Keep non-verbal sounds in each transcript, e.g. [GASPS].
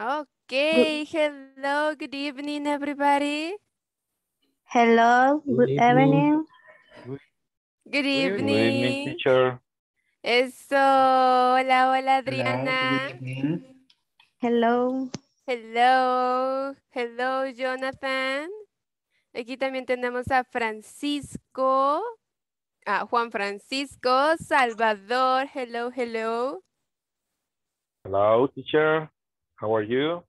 Okay, hello, good evening, everybody. Hello, good, evening. Good evening. teacher. Eso, hola, hola, Adriana. hello. Hello, hello, Jonathan. Aquí también tenemos a Francisco, a Juan Francisco, Salvador, hello, hello. Hello, teacher. How are you?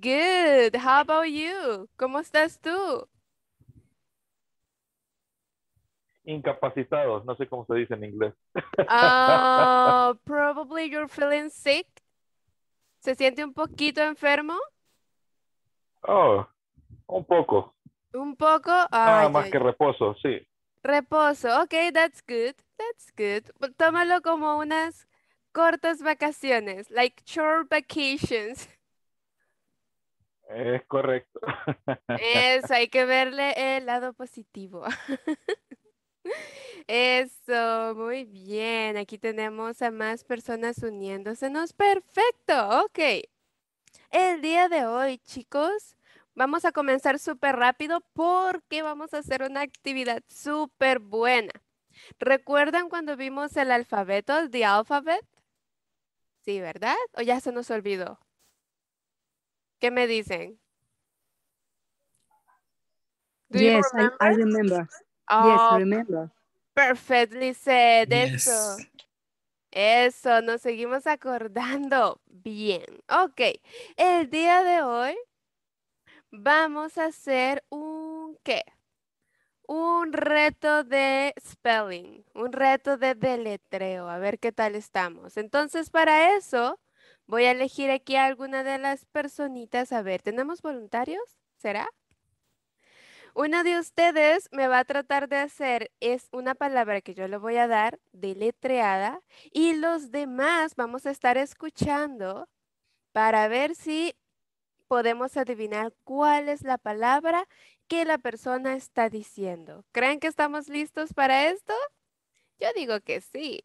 Good. How about you? ¿Cómo estás tú? Incapacitados. No sé cómo se dice en inglés. Ah, [LAUGHS] probably you're feeling sick. ¿Se siente un poquito enfermo? Oh, un poco. Un poco. Nada más que reposo, sí. Reposo. Ok, that's good. That's good. Tómalo como unas cortas vacaciones, like short vacations. [LAUGHS] Es correcto. [LAUGHS] Eso, hay que verle el lado positivo. [LAUGHS] Eso, muy bien. Aquí tenemos a más personas uniéndosenos. Perfecto, ok. El día de hoy, chicos, vamos a comenzar súper rápido porque vamos a hacer una actividad súper buena. ¿Recuerdan cuando vimos el alfabeto, the alphabet? Sí, ¿verdad? ¿O ya se nos olvidó? ¿Qué me dicen? yes, I, remember. yes, oh, remember. Perfectly said. Eso. Eso, nos seguimos acordando. Bien. Ok. El día de hoy vamos a hacer un ¿qué? un reto de spelling, un reto de deletreo, a ver qué tal estamos. Entonces, para eso, voy a elegir aquí a alguna de las personitas. A ver, ¿tenemos voluntarios? ¿Será? Una de ustedes me va a tratar de hacer, es una palabra que yo le voy a dar, deletreada, y los demás vamos a estar escuchando para ver si podemos adivinar cuál es la palabra ¿Qué la persona está diciendo. ¿Creen que estamos listos para esto? Yo digo que sí.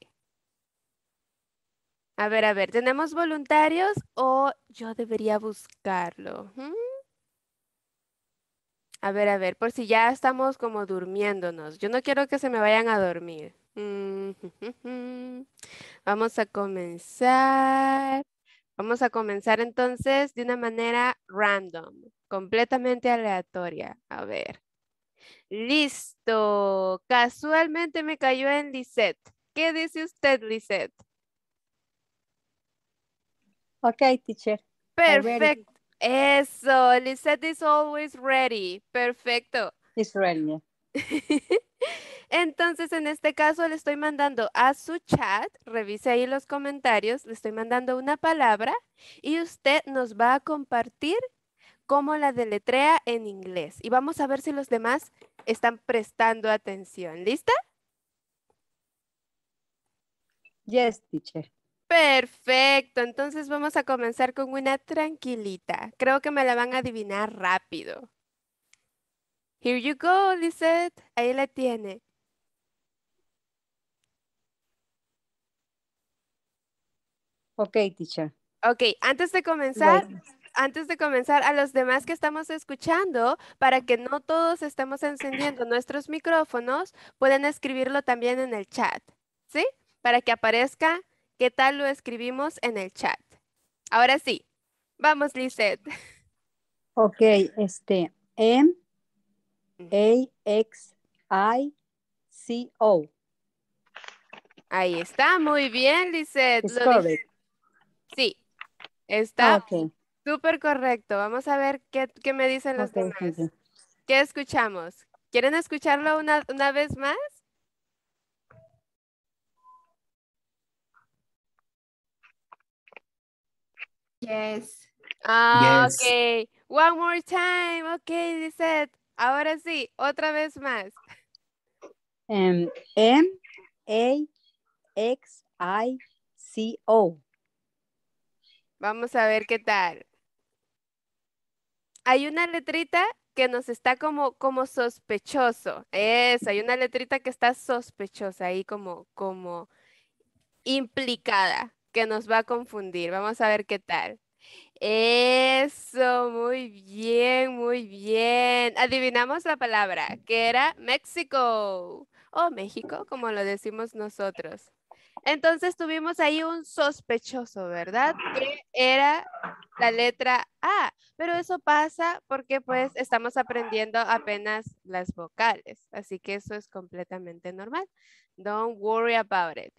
A ver, a ver, ¿tenemos voluntarios o yo debería buscarlo? A ver, a ver, por si ya estamos como durmiéndonos. Yo no quiero que se me vayan a dormir. Vamos a comenzar. Vamos a comenzar entonces de una manera random completamente aleatoria. A ver. Listo. Casualmente me cayó en Lisette. ¿Qué dice usted, Lisette? Ok, teacher. Perfecto. Eso, Lisette is always ready. Perfecto. Is [LAUGHS] ready. Entonces, en este caso, le estoy mandando a su chat, revise ahí los comentarios, le estoy mandando una palabra y usted nos va a compartir cómo la deletrea en inglés. Y vamos a ver si los demás están prestando atención. ¿Lista? Yes, teacher. Perfecto, entonces vamos a comenzar con una tranquilita. Creo que me la van a adivinar rápido. Here you go, Lisette. Ahí la tiene. Ok, teacher. Ok, antes de comenzar, antes de comenzar, a los demás que estamos escuchando, para que no todos estemos encendiendo nuestros micrófonos, pueden escribirlo también en el chat, ¿sí? Para que aparezca qué tal lo escribimos en el chat. Ahora sí, vamos, Lisette. Ok, este, M, A, X, I, C, O. Ahí está, muy bien, Lisette. sí, está ah, Súper correcto. Vamos a ver qué, me dicen los temas demás. ¿Qué escuchamos? ¿Quieren escucharlo una, vez más? Ah, yes. ok. One more time. Ok, dice. Ahora sí, otra vez más. Em, M A X I C O. Vamos a ver qué tal hay una letrita que nos está como, como sospechoso. Eso, hay una letrita que está sospechosa ahí como, como implicada, que nos va a confundir. Vamos a ver qué tal. Eso, muy bien, muy bien. Adivinamos la palabra, que era México o México, como lo decimos nosotros. Entonces tuvimos ahí un sospechoso, ¿verdad? Que era la letra A, pero eso pasa porque pues estamos aprendiendo apenas las vocales, así que eso es completamente normal. Don't worry about it.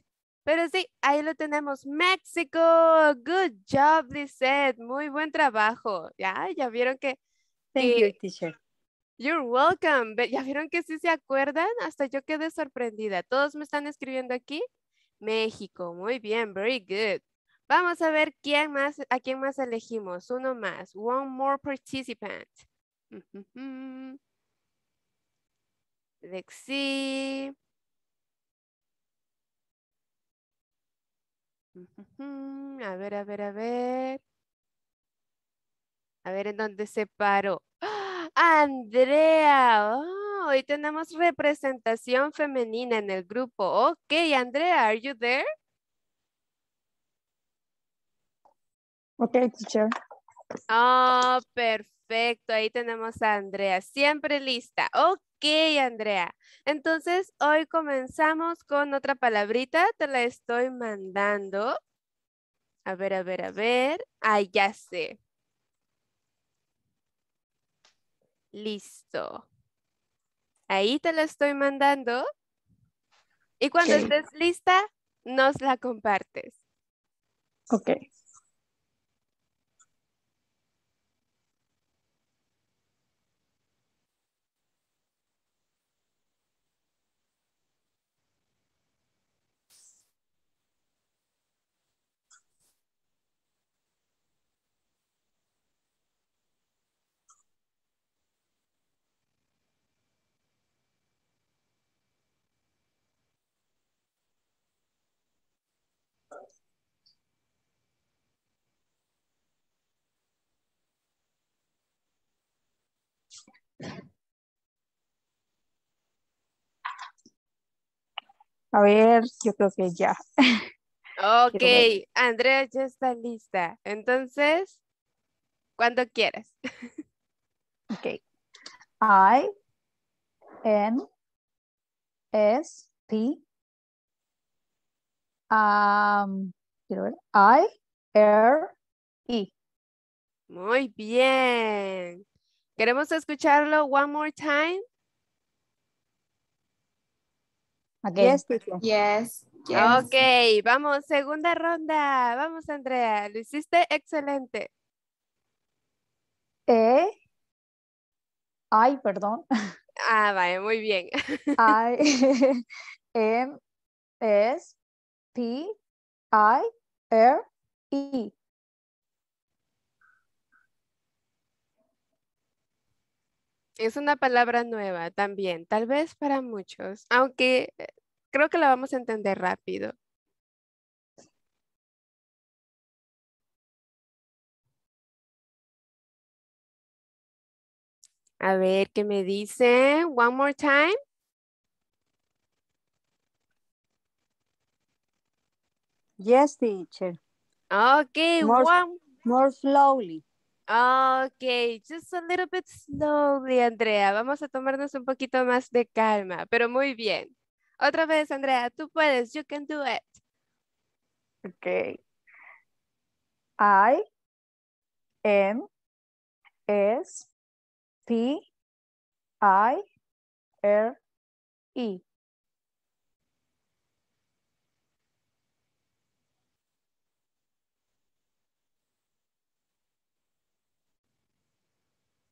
Pero sí, ahí lo tenemos. México, good job, Lisette, muy buen trabajo. Ya, ya vieron que... Thank you, teacher. You're welcome. Ya vieron que sí se acuerdan, hasta yo quedé sorprendida. Todos me están escribiendo aquí México. Muy bien, very good. Vamos a ver quién más, a quién más elegimos. Uno más. One more participant. [LAUGHS] Let's [LAUGHS] A ver, a ver, a ver. A ver en dónde se paró. [GASPS] ¡Ah! Andrea hoy tenemos representación femenina en el grupo. Ok, Andrea, are you there? Ok, teacher. Oh, perfecto. Ahí tenemos a Andrea, siempre lista. Ok, Andrea. Entonces, hoy comenzamos con otra palabrita. Te la estoy mandando. A ver, a ver, a ver. Ah, ya sé. Listo. Ahí te la estoy mandando. Y cuando estés lista, nos la compartes. Ok. A ver, yo creo que ya. [LAUGHS] Ok, Andrea ya está lista. Entonces, cuando quieras. [LAUGHS] Ok. I N S T um, quiero ver. I R E. Muy bien. ¿Queremos escucharlo one more time? Okay. Yes, yes, Ok, vamos, segunda ronda. Vamos, Andrea. Lo hiciste excelente. E. Ay, perdón. [LAUGHS] Ah, vale, muy bien. [LAUGHS] I [LAUGHS] M S P I R E. Es una palabra nueva también, tal vez para muchos, aunque eh, creo que la vamos a entender rápido. A ver, ¿qué me dice? One more time. Yes, teacher. Okay, one. More slowly. Ok, just a little bit slowly, Andrea. Vamos a tomarnos un poquito más de calma, pero muy bien. Otra vez, Andrea, tú puedes. You can do it. Ok. I M S T I R E.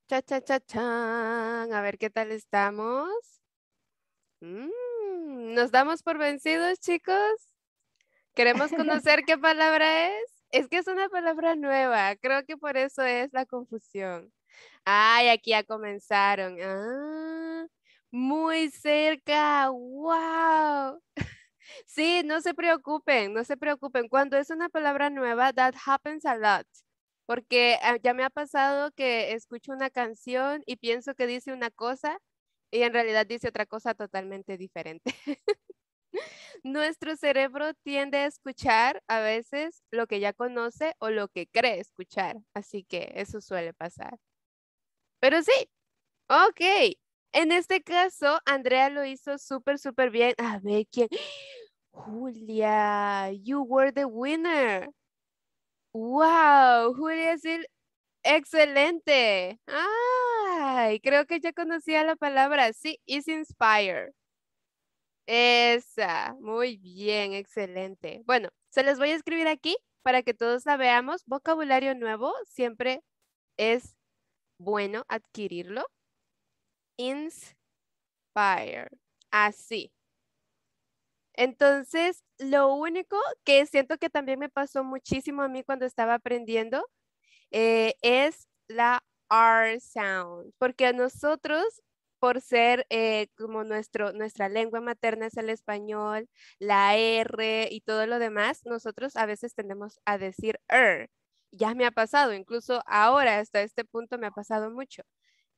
Cha, cha, cha, chan. A ver qué tal estamos. Mm, ¿Nos damos por vencidos, chicos? ¿Queremos conocer qué palabra es? Es que es una palabra nueva. Creo que por eso es la confusión. Ay, aquí ya comenzaron. Ah, muy cerca. ¡Wow! Sí, no se preocupen, no se preocupen. Cuando es una palabra nueva, that happens a lot porque ah, ya me ha pasado que escucho una canción y pienso que dice una cosa y en realidad dice otra cosa totalmente diferente. [LAUGHS] Nuestro cerebro tiende a escuchar a veces lo que ya conoce o lo que cree escuchar, así que eso suele pasar. Pero sí, ok. En este caso, Andrea lo hizo súper, súper bien. A ver quién. [GASPS] Julia, you were the winner. Wow, Julia decir excelente. Ay, creo que ya conocía la palabra. Sí, is inspire. Esa, muy bien, excelente. Bueno, se les voy a escribir aquí para que todos la veamos. Vocabulario nuevo siempre es bueno adquirirlo. Inspire. Así. Entonces, lo único que siento que también me pasó muchísimo a mí cuando estaba aprendiendo eh, es la R sound, porque a nosotros, por ser eh, como nuestro, nuestra lengua materna es el español, la R y todo lo demás, nosotros a veces tendemos a decir R. Ya me ha pasado, incluso ahora hasta este punto me ha pasado mucho.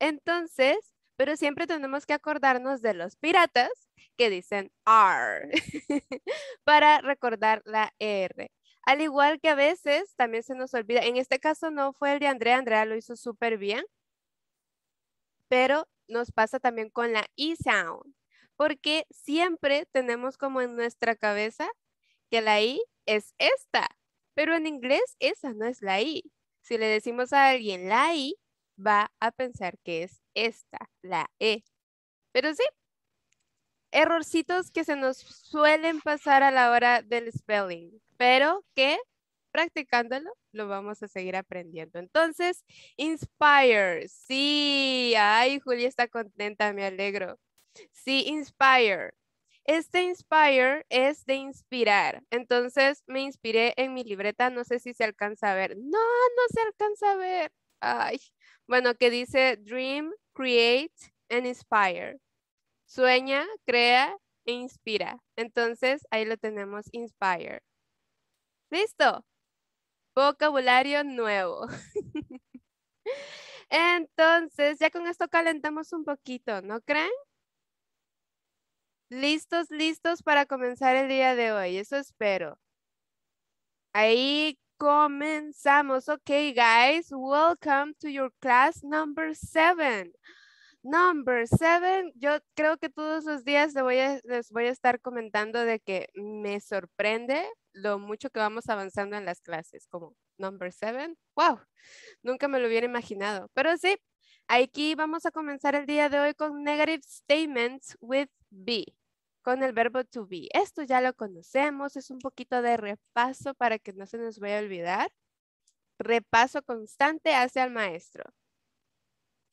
Entonces, pero siempre tenemos que acordarnos de los piratas que dicen R [LAUGHS] para recordar la R. Al igual que a veces también se nos olvida, en este caso no fue el de Andrea, Andrea lo hizo súper bien, pero nos pasa también con la I e sound, porque siempre tenemos como en nuestra cabeza que la I e es esta, pero en inglés esa no es la I. E. Si le decimos a alguien la I, va a pensar que es esta, la E. Pero sí, errorcitos que se nos suelen pasar a la hora del spelling, pero que practicándolo lo vamos a seguir aprendiendo. Entonces, inspire, sí, ay, Julia está contenta, me alegro. Sí, inspire. Este inspire es de inspirar. Entonces me inspiré en mi libreta. No sé si se alcanza a ver. No, no se alcanza a ver. Ay, bueno, que dice dream, create and inspire. Sueña, crea e inspira. Entonces, ahí lo tenemos, inspire. ¿Listo? Vocabulario nuevo. [LAUGHS] Entonces, ya con esto calentamos un poquito, ¿no creen? Listos, listos para comenzar el día de hoy, eso espero. Ahí comenzamos. Okay, guys, welcome to your class number seven. Number seven, yo creo que todos los días les voy, a, estar comentando de que me sorprende lo mucho que vamos avanzando en las clases, como number seven, wow, nunca me lo hubiera imaginado, pero sí, aquí vamos a comenzar el día de hoy con negative statements with be con el verbo to be. Esto ya lo conocemos, es un poquito de repaso para que no se nos vaya a olvidar. Repaso constante hacia el maestro.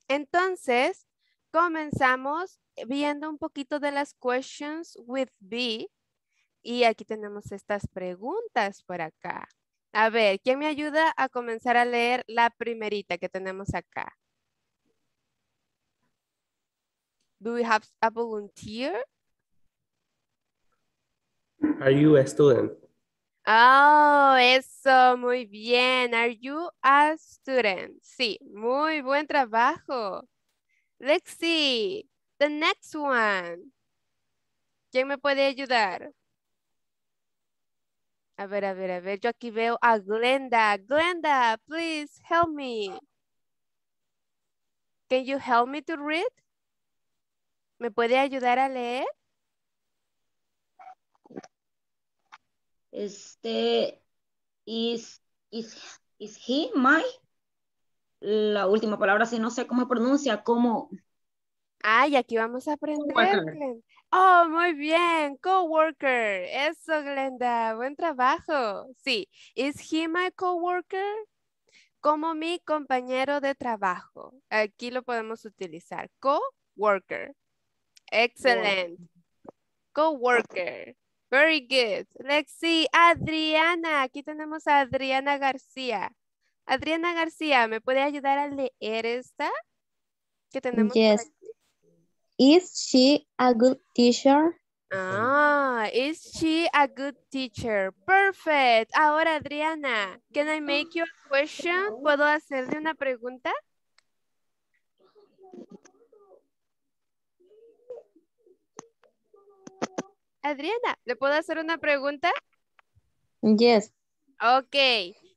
Entonces, comenzamos viendo un poquito de las questions with be. Y aquí tenemos estas preguntas por acá. A ver, ¿quién me ayuda a comenzar a leer la primerita que tenemos acá? Do we have a volunteer? Are you a student? Oh, eso, muy bien. Are you a student? Sí, muy buen trabajo. Let's see. The next one. ¿Quién me puede ayudar? A ver, a ver, a ver. Yo aquí veo a Glenda. Glenda, please help me. Can you help me to read? ¿Me puede ayudar a leer? Este, is, he, my, la última palabra, si no sé cómo pronuncia, cómo. Ay, aquí vamos a aprender. Oh, muy bien, coworker. Eso, Glenda, buen trabajo. Sí, is he my coworker? Como mi compañero de trabajo. Aquí lo podemos utilizar. Coworker. Excelente. Coworker. Very good. Let's see. Adriana. Aquí tenemos a Adriana García. Adriana García, ¿me puede ayudar a leer esta? Que tenemos yes. Is she a good teacher? Ah, is she a good teacher? Perfect. Ahora, Adriana, can I make you a question? ¿Puedo hacerle una pregunta? Adriana, ¿le puedo hacer una pregunta? Yes. Ok.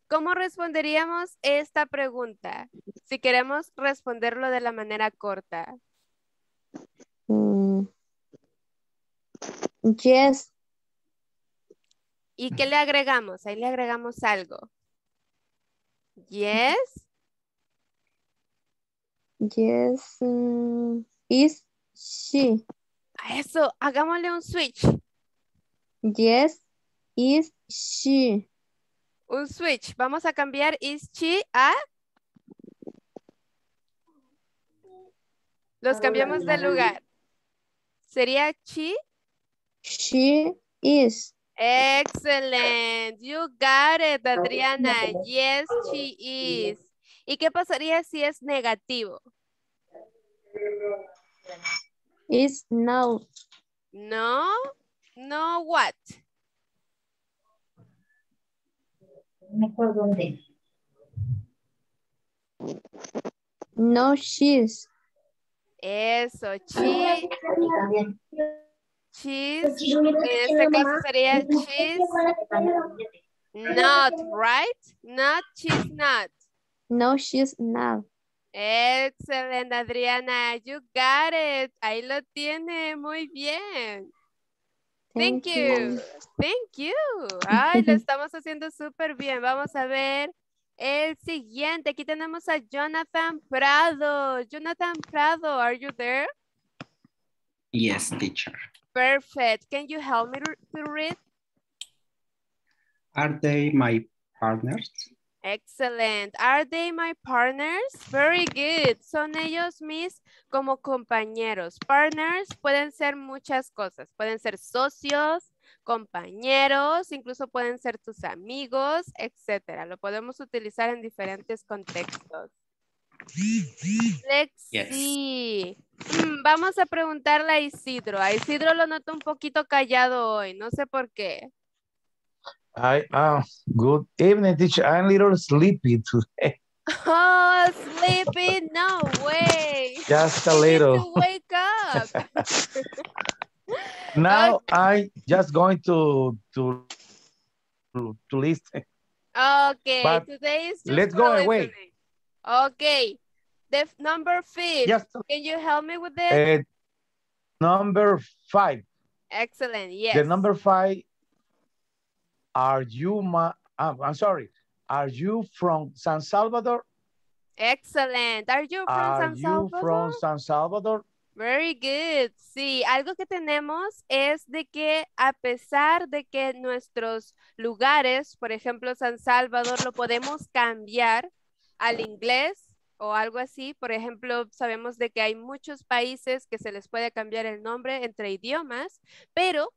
¿Cómo responderíamos esta pregunta? Si queremos responderlo de la manera corta. Mm. Yes. ¿Y qué le agregamos? Ahí le agregamos algo. Yes. Yes. Mm, is she. Eso, hagámosle un switch. Yes, is she. Un switch. Vamos a cambiar is she a... Los cambiamos de lugar. Sería she. She is. Excellent. You got it, Adriana. Yes, she is. ¿Y qué pasaría si es negativo? Is no. No, no what? No por dónde. No she's. Eso, cheese. Ah, cheese. En este caso sería cheese. Not, right? Not cheese, not. No she's not. Excelente, Adriana. You got it. Ahí lo tiene. Muy bien. Thank, you. Thank you. [LAUGHS] Ay, lo estamos haciendo súper bien. Vamos a ver el siguiente. Aquí tenemos a Jonathan Prado. Jonathan Prado, are you there? Yes, teacher. Perfect. Can you help me to read? Are they my partners? ¡Excelente! Are they my partners? Very good. Son ellos mis como compañeros. Partners pueden ser muchas cosas. Pueden ser socios, compañeros, incluso pueden ser tus amigos, etc. Lo podemos utilizar en diferentes contextos. Let's mm, vamos a preguntarle a Isidro. A Isidro lo noto un poquito callado hoy, no sé por qué. I am uh, good evening, teacher. I'm a little sleepy today. [LAUGHS] Oh, sleepy? No way. Just a little. wake up. [LAUGHS] now okay. I just going to to to, listen. Okay, but today is let's go listening. away. Okay, the number five. Yes. Can you help me with this? Uh, number five. Excellent. Yes. The number five Are you, ah, I'm, sorry, are you from San Salvador? Excellent. Are you San Salvador? from San Salvador? Very good. Sí, algo que tenemos es de que a pesar de que nuestros lugares, por ejemplo, San Salvador, lo podemos cambiar al inglés o algo así. Por ejemplo, sabemos de que hay muchos países que se les puede cambiar el nombre entre idiomas, pero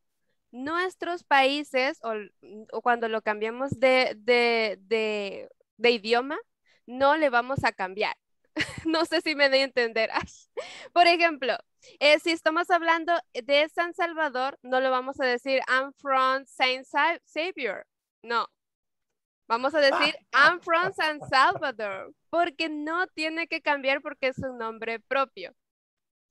nuestros países, mm, o, cuando lo cambiamos de, idioma, no le vamos a cambiar. [LAUGHS] no sé si me doy entender. [LAUGHS] Por ejemplo, eh, si estamos hablando de San Salvador, no lo vamos a decir I'm from Saint Savior. No, Vamos a decir, [LAUGHS] ah. I'm from San Salvador, porque no tiene que cambiar porque es un nombre propio.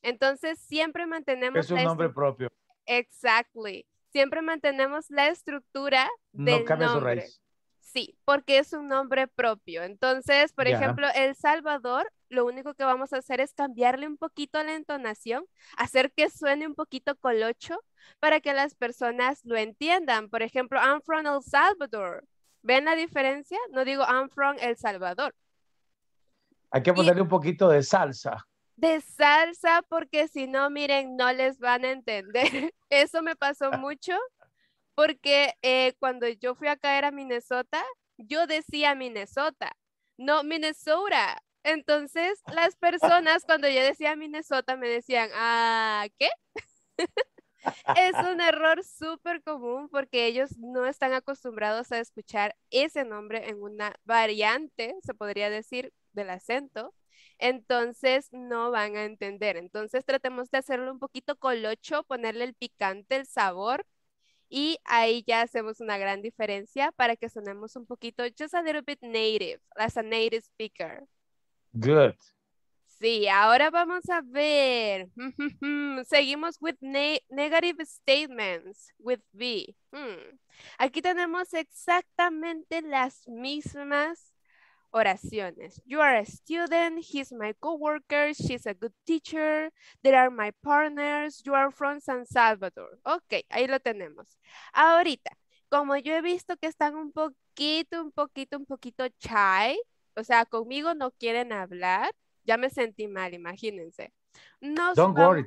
Entonces, siempre mantenemos... Es un nombre propio. Exactly siempre mantenemos la estructura del no cambia nombre. Su raíz. Sí, porque es un nombre propio. Entonces, por ejemplo, El Salvador, lo único que vamos a hacer es cambiarle un poquito la entonación, hacer que suene un poquito colocho para que las personas lo entiendan. Por ejemplo, I'm from El Salvador. ¿Ven la diferencia? No digo I'm from El Salvador. Hay que ponerle un poquito de salsa de salsa porque si no, miren, no les van a entender. [LAUGHS] Eso me pasó ah. mucho porque eh, cuando yo fui a caer a Minnesota, yo decía Minnesota, no Minnesota. Entonces las personas cuando yo decía Minnesota me decían, ah, ¿qué? [LAUGHS] es un error súper común porque ellos no están acostumbrados a escuchar ese nombre en una variante, se podría decir, del acento entonces no van a entender. Entonces tratemos de hacerlo un poquito colocho, ponerle el picante, el sabor, y ahí ya hacemos una gran diferencia para que sonemos un poquito, just a little bit native, as a native speaker. Good. Sí, ahora vamos a ver. [LAUGHS] Seguimos with negative statements, with B. Hmm. Aquí tenemos exactamente las mismas Oraciones. You are a student, he's my coworker, she's a good teacher, there are my partners, you are from San Salvador. Ok, ahí lo tenemos. Ahorita, como yo he visto que están un poquito, un poquito, un poquito chai, o sea, conmigo no quieren hablar, ya me sentí mal, imagínense. No Don't worry.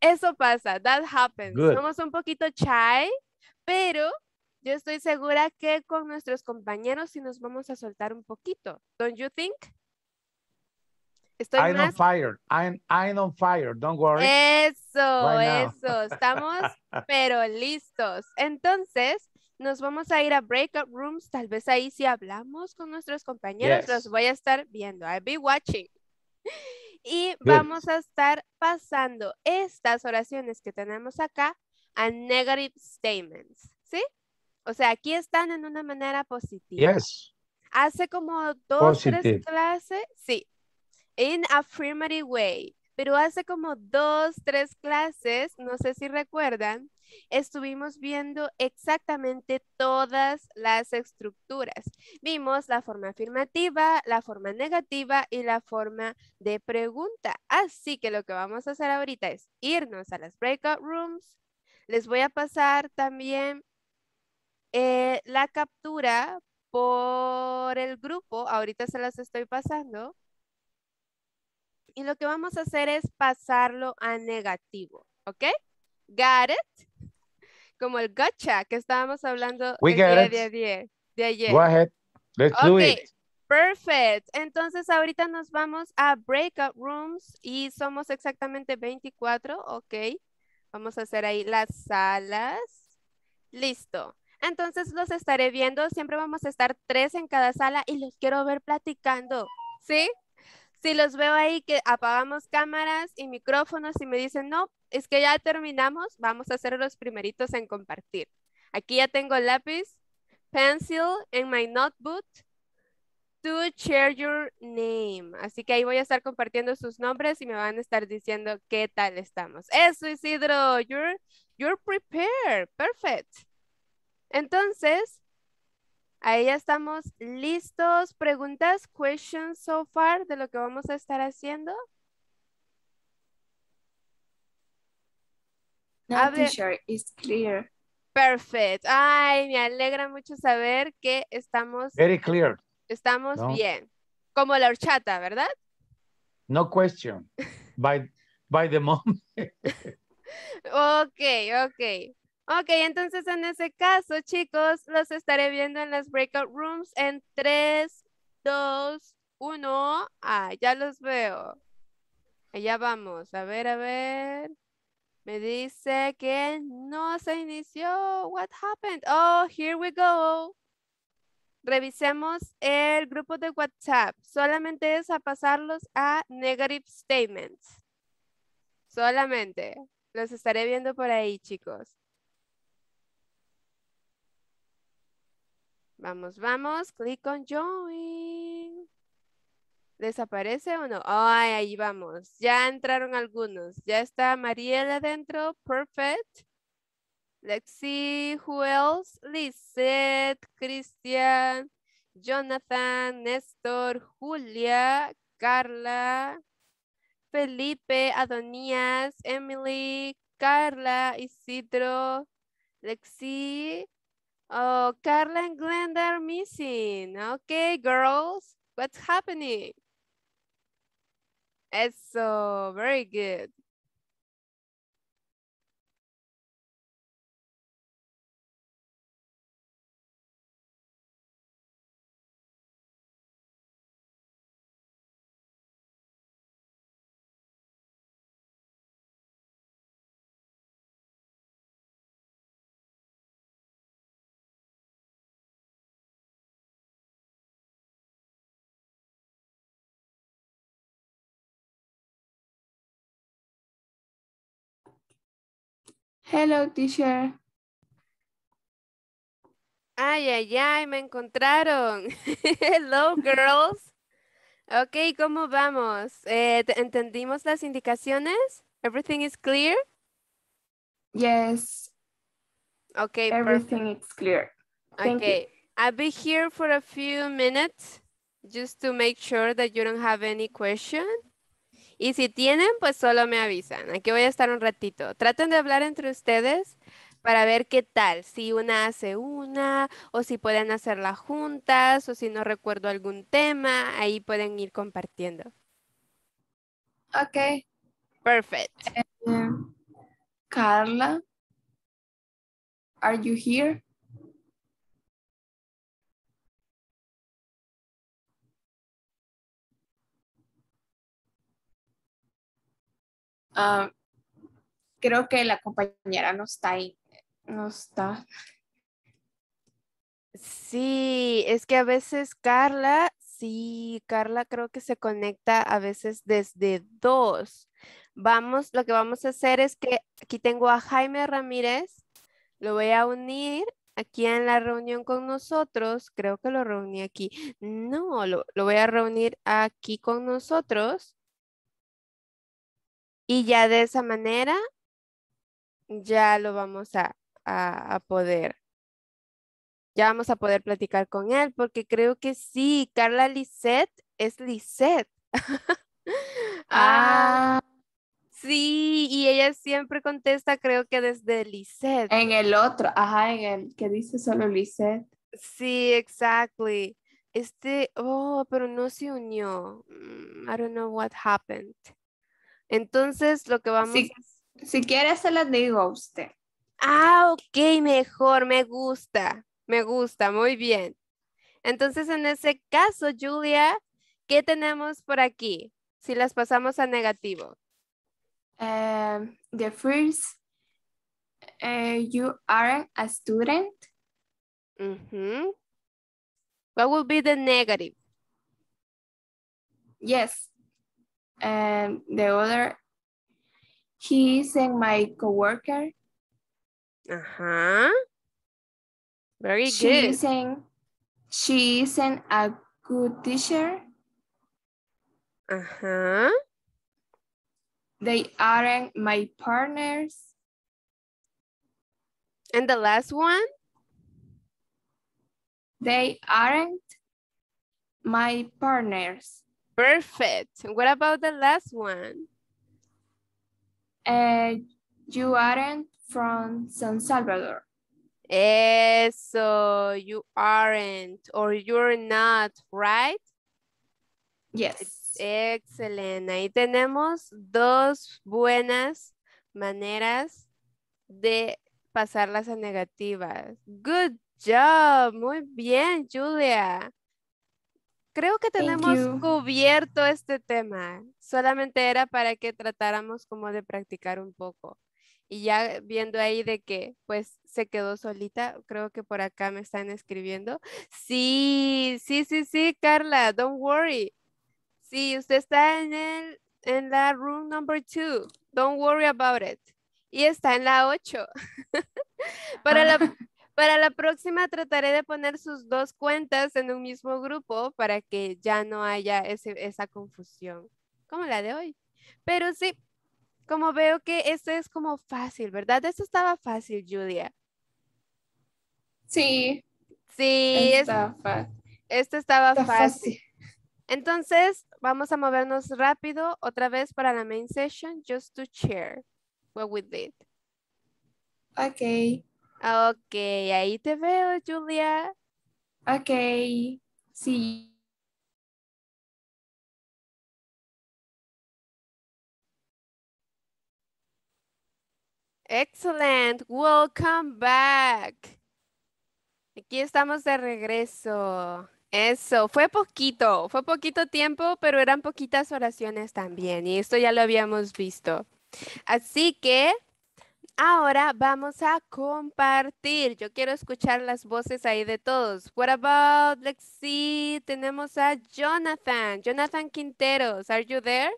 Eso pasa, that happens. Somos un poquito chai, pero yo estoy segura que con nuestros compañeros sí nos vamos a soltar un poquito. Don't you think? Estoy I'm on fire. I'm, I'm on fire. Don't worry. Eso, eso. Estamos, [LAUGHS] pero listos. Entonces, nos vamos a ir a breakout rooms. Tal vez ahí si hablamos con nuestros compañeros, los voy a estar viendo. I'll be watching. [LAUGHS] Y vamos a estar pasando estas oraciones que tenemos acá a negative statements. ¿Sí? O sea, aquí están en una manera positiva. Yes. Hace como dos, tres clases, sí, in affirmative way. Pero hace como dos, tres clases, no sé si recuerdan, estuvimos viendo exactamente todas las estructuras. Vimos la forma afirmativa, la forma negativa y la forma de pregunta. Así que lo que vamos a hacer ahorita es irnos a las breakout rooms. Les voy a pasar también eh, la captura por el grupo, ahorita se las estoy pasando. Y lo que vamos a hacer es pasarlo a negativo, ¿ok? Got it? Como el gotcha que estábamos hablando de, ayer. Go ahead. Perfect. Entonces ahorita nos vamos a breakout rooms y somos exactamente 24, ok. Vamos a hacer ahí las salas. Listo. Entonces los estaré viendo, siempre vamos a estar tres en cada sala y los quiero ver platicando, ¿sí? Si los veo ahí que apagamos cámaras y micrófonos y me dicen, no, es que ya terminamos, vamos a ser los primeritos en compartir. Aquí ya tengo lápiz, pencil en my notebook to share your name. Así que ahí voy a estar compartiendo sus nombres y me van a estar diciendo qué tal estamos. Eso, Isidro, you're, you're prepared. Perfect. Entonces, ahí ya estamos listos. ¿Preguntas, questions so far de lo que vamos a estar haciendo? a teacher, it's clear. Perfect. Ay, me alegra mucho saber que estamos... Very clear. Estamos bien. Como la horchata, ¿verdad? No question. [LAUGHS] by, by the moment. [LAUGHS] ok, ok. Ok, entonces en ese caso, chicos, los estaré viendo en las breakout rooms en 3, 2, 1. Ah, ya los veo. Allá vamos. A ver, a ver. Me dice que no se inició. What happened? Oh, here we go. Revisemos el grupo de WhatsApp. Solamente es a pasarlos a negative statements. Solamente. Los estaré viendo por ahí, chicos. Vamos, vamos. Clic on join. ¿Desaparece o no? Ay, ahí vamos. Ya entraron algunos. Ya está Mariela dentro. Perfect. Lexi, see who else. Lizette, Cristian, Jonathan, Néstor, Julia, Carla, Felipe, Adonías, Emily, Carla, Isidro, Lexi, Oh, Carla and Glenda they're missing. Okay, girls, what's happening? It's so very good. Hello, teacher. Ay, ay, ay, me encontraron. [LAUGHS] Hello, girls. Ok, ¿cómo vamos? Eh, ¿Entendimos las indicaciones? ¿Everything is clear? Yes. Okay. Everything perfect. is clear. Thank okay. You. I'll be here for a few minutes just to make sure that you don't have any questions. Y si tienen, pues solo me avisan. Aquí voy a estar un ratito. Traten de hablar entre ustedes para ver qué tal, si una hace una o si pueden hacerla juntas o si no recuerdo algún tema, ahí pueden ir compartiendo. Ok. Perfect. Eh, Carla, are you here? Ah, creo que la compañera no está ahí, no está. Sí, es que a veces Carla, sí, Carla creo que se conecta a veces desde dos. Vamos, lo que vamos a hacer es que aquí tengo a Jaime Ramírez, lo voy a unir aquí en la reunión con nosotros, creo que lo reuní aquí. No, lo voy a reunir aquí con nosotros y ya de esa manera, ya lo vamos a, poder ya vamos a poder platicar con él, porque creo que sí, Carla Lisette es Lisette. [LAUGHS] Ah, ah, sí, y ella siempre contesta, creo que desde Liset En el otro, ajá, en el que dice solo Lisette. Sí, exactly. Este, oh, pero no se unió. Mm, I don't know what happened. Entonces, lo que vamos si, hacer... si quiere, se las digo a usted. Ah, ok, mejor, me gusta, me gusta, muy bien. Entonces, en ese caso, Julia, ¿qué tenemos por aquí? Si las pasamos a negativo. Eh, the first, eh, you are a student. What would be the negative? Yes, and the other, he is my coworker. Uh-huh. Very she good. Isn't, she isn't a good teacher. Uh-huh. They aren't my partners. And the last one? They aren't my partners. Perfect. What about the last one? Uh, you aren't from San Salvador. Eso, you aren't or you're not, right? Yes. Excelente. Ahí tenemos dos buenas maneras de pasarlas a negativas. Good job. Muy bien, Julia. Creo que tenemos cubierto este tema. Solamente era para que tratáramos como de practicar un poco. Y ya viendo ahí de que pues se quedó solita, creo que por acá me están escribiendo. Sí, sí, sí, sí, Carla, don't worry. Sí, usted está en, el, en la room number two. Don't worry about it. Y está en la 8. [LAUGHS] para, la, ah. Para la próxima trataré de poner sus dos cuentas en un mismo grupo para que ya no haya esa confusión, como la de hoy. Pero sí, como veo que esto es como fácil, ¿verdad? Esto estaba fácil, Julia. Sí. Sí, Esto estaba fácil. Entonces, vamos a movernos rápido otra vez para la main session, just to share what we did. Okay. Ah, ok, ahí te veo, Julia. Ok, sí. Excellent, welcome back. Aquí estamos de regreso. Eso, fue poquito, fue poquito tiempo, pero eran poquitas oraciones también y esto ya lo habíamos visto. Así que ahora vamos a compartir. Yo quiero escuchar las voces ahí de todos. What about, let's see, tenemos a Jonathan. Jonathan Quinteros, are you there?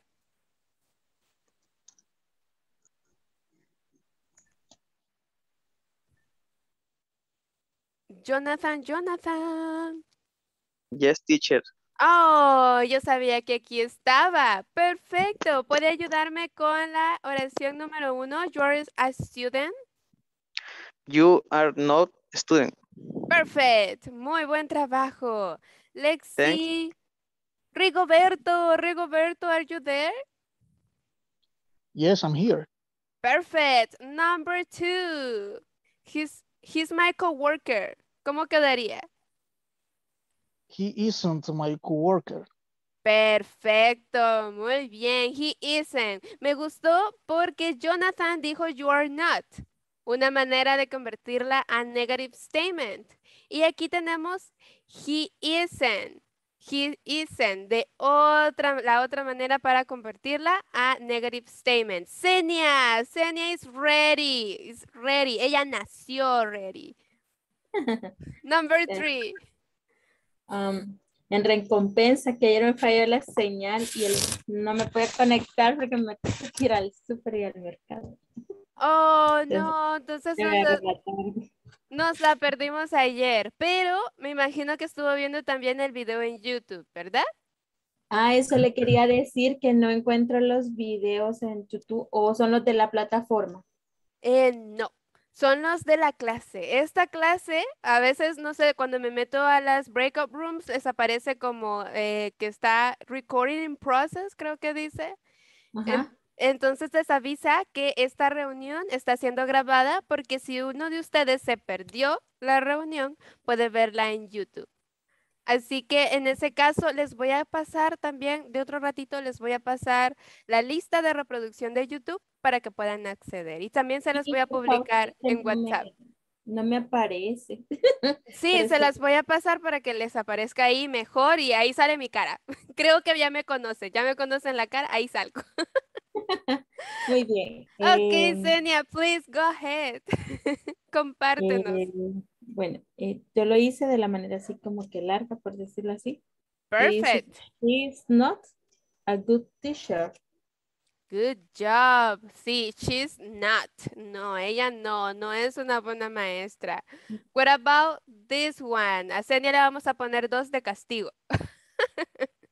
Jonathan, Jonathan. Yes, teacher. Oh, yo sabía que aquí estaba. Perfecto. ¿Puede ayudarme con la oración número uno? You are a student. You are not a student. Perfect. Muy buen trabajo. Lexi. Rigoberto, Rigoberto, are you there? Yes, I'm here. Perfect. Number two. He's, he's my coworker. ¿Cómo quedaría? He isn't my coworker. Perfecto, muy bien. He isn't. Me gustó porque Jonathan dijo you are not. Una manera de convertirla a negative statement. Y aquí tenemos he isn't. He isn't. De otra, la otra manera para convertirla a negative statement. Senia, Senia is ready. Is ready. Ella nació ready. [LAUGHS] Number three en recompensa que ayer me falló la señal y no me pude conectar porque me tengo que ir al super y al mercado. Oh, no, entonces nos, la perdimos ayer, pero me imagino que estuvo viendo también el video en YouTube, ¿verdad? Ah, eso le quería decir que no encuentro los videos en YouTube o son los de la plataforma. Eh, no, son los de la clase. Esta clase, a veces, no sé, cuando me meto a las breakout rooms, les aparece como eh, que está recording in process, creo que dice. Entonces les avisa que esta reunión está siendo grabada porque si uno de ustedes se perdió la reunión, puede verla en YouTube. Así que en ese caso les voy a pasar también, de otro ratito les voy a pasar la lista de reproducción de YouTube para que puedan acceder. Y también se las voy a publicar en WhatsApp. No me aparece. [LAUGHS] Sí, se las voy a pasar para que les aparezca ahí mejor y ahí sale mi cara. [LAUGHS] Creo que ya me conoce. ya me conocen la cara, ahí salgo. [LAUGHS] Muy bien. Ok, Zenia, em, please go ahead. Compártenos. Eh, bueno, eh, yo lo hice de la manera así como que larga, por decirlo así. Perfect. He's not a good shirt Good job. Sí, she's not. No, ella no, no es una buena maestra. What about this one? A Senia le vamos a poner dos de castigo. [LAUGHS]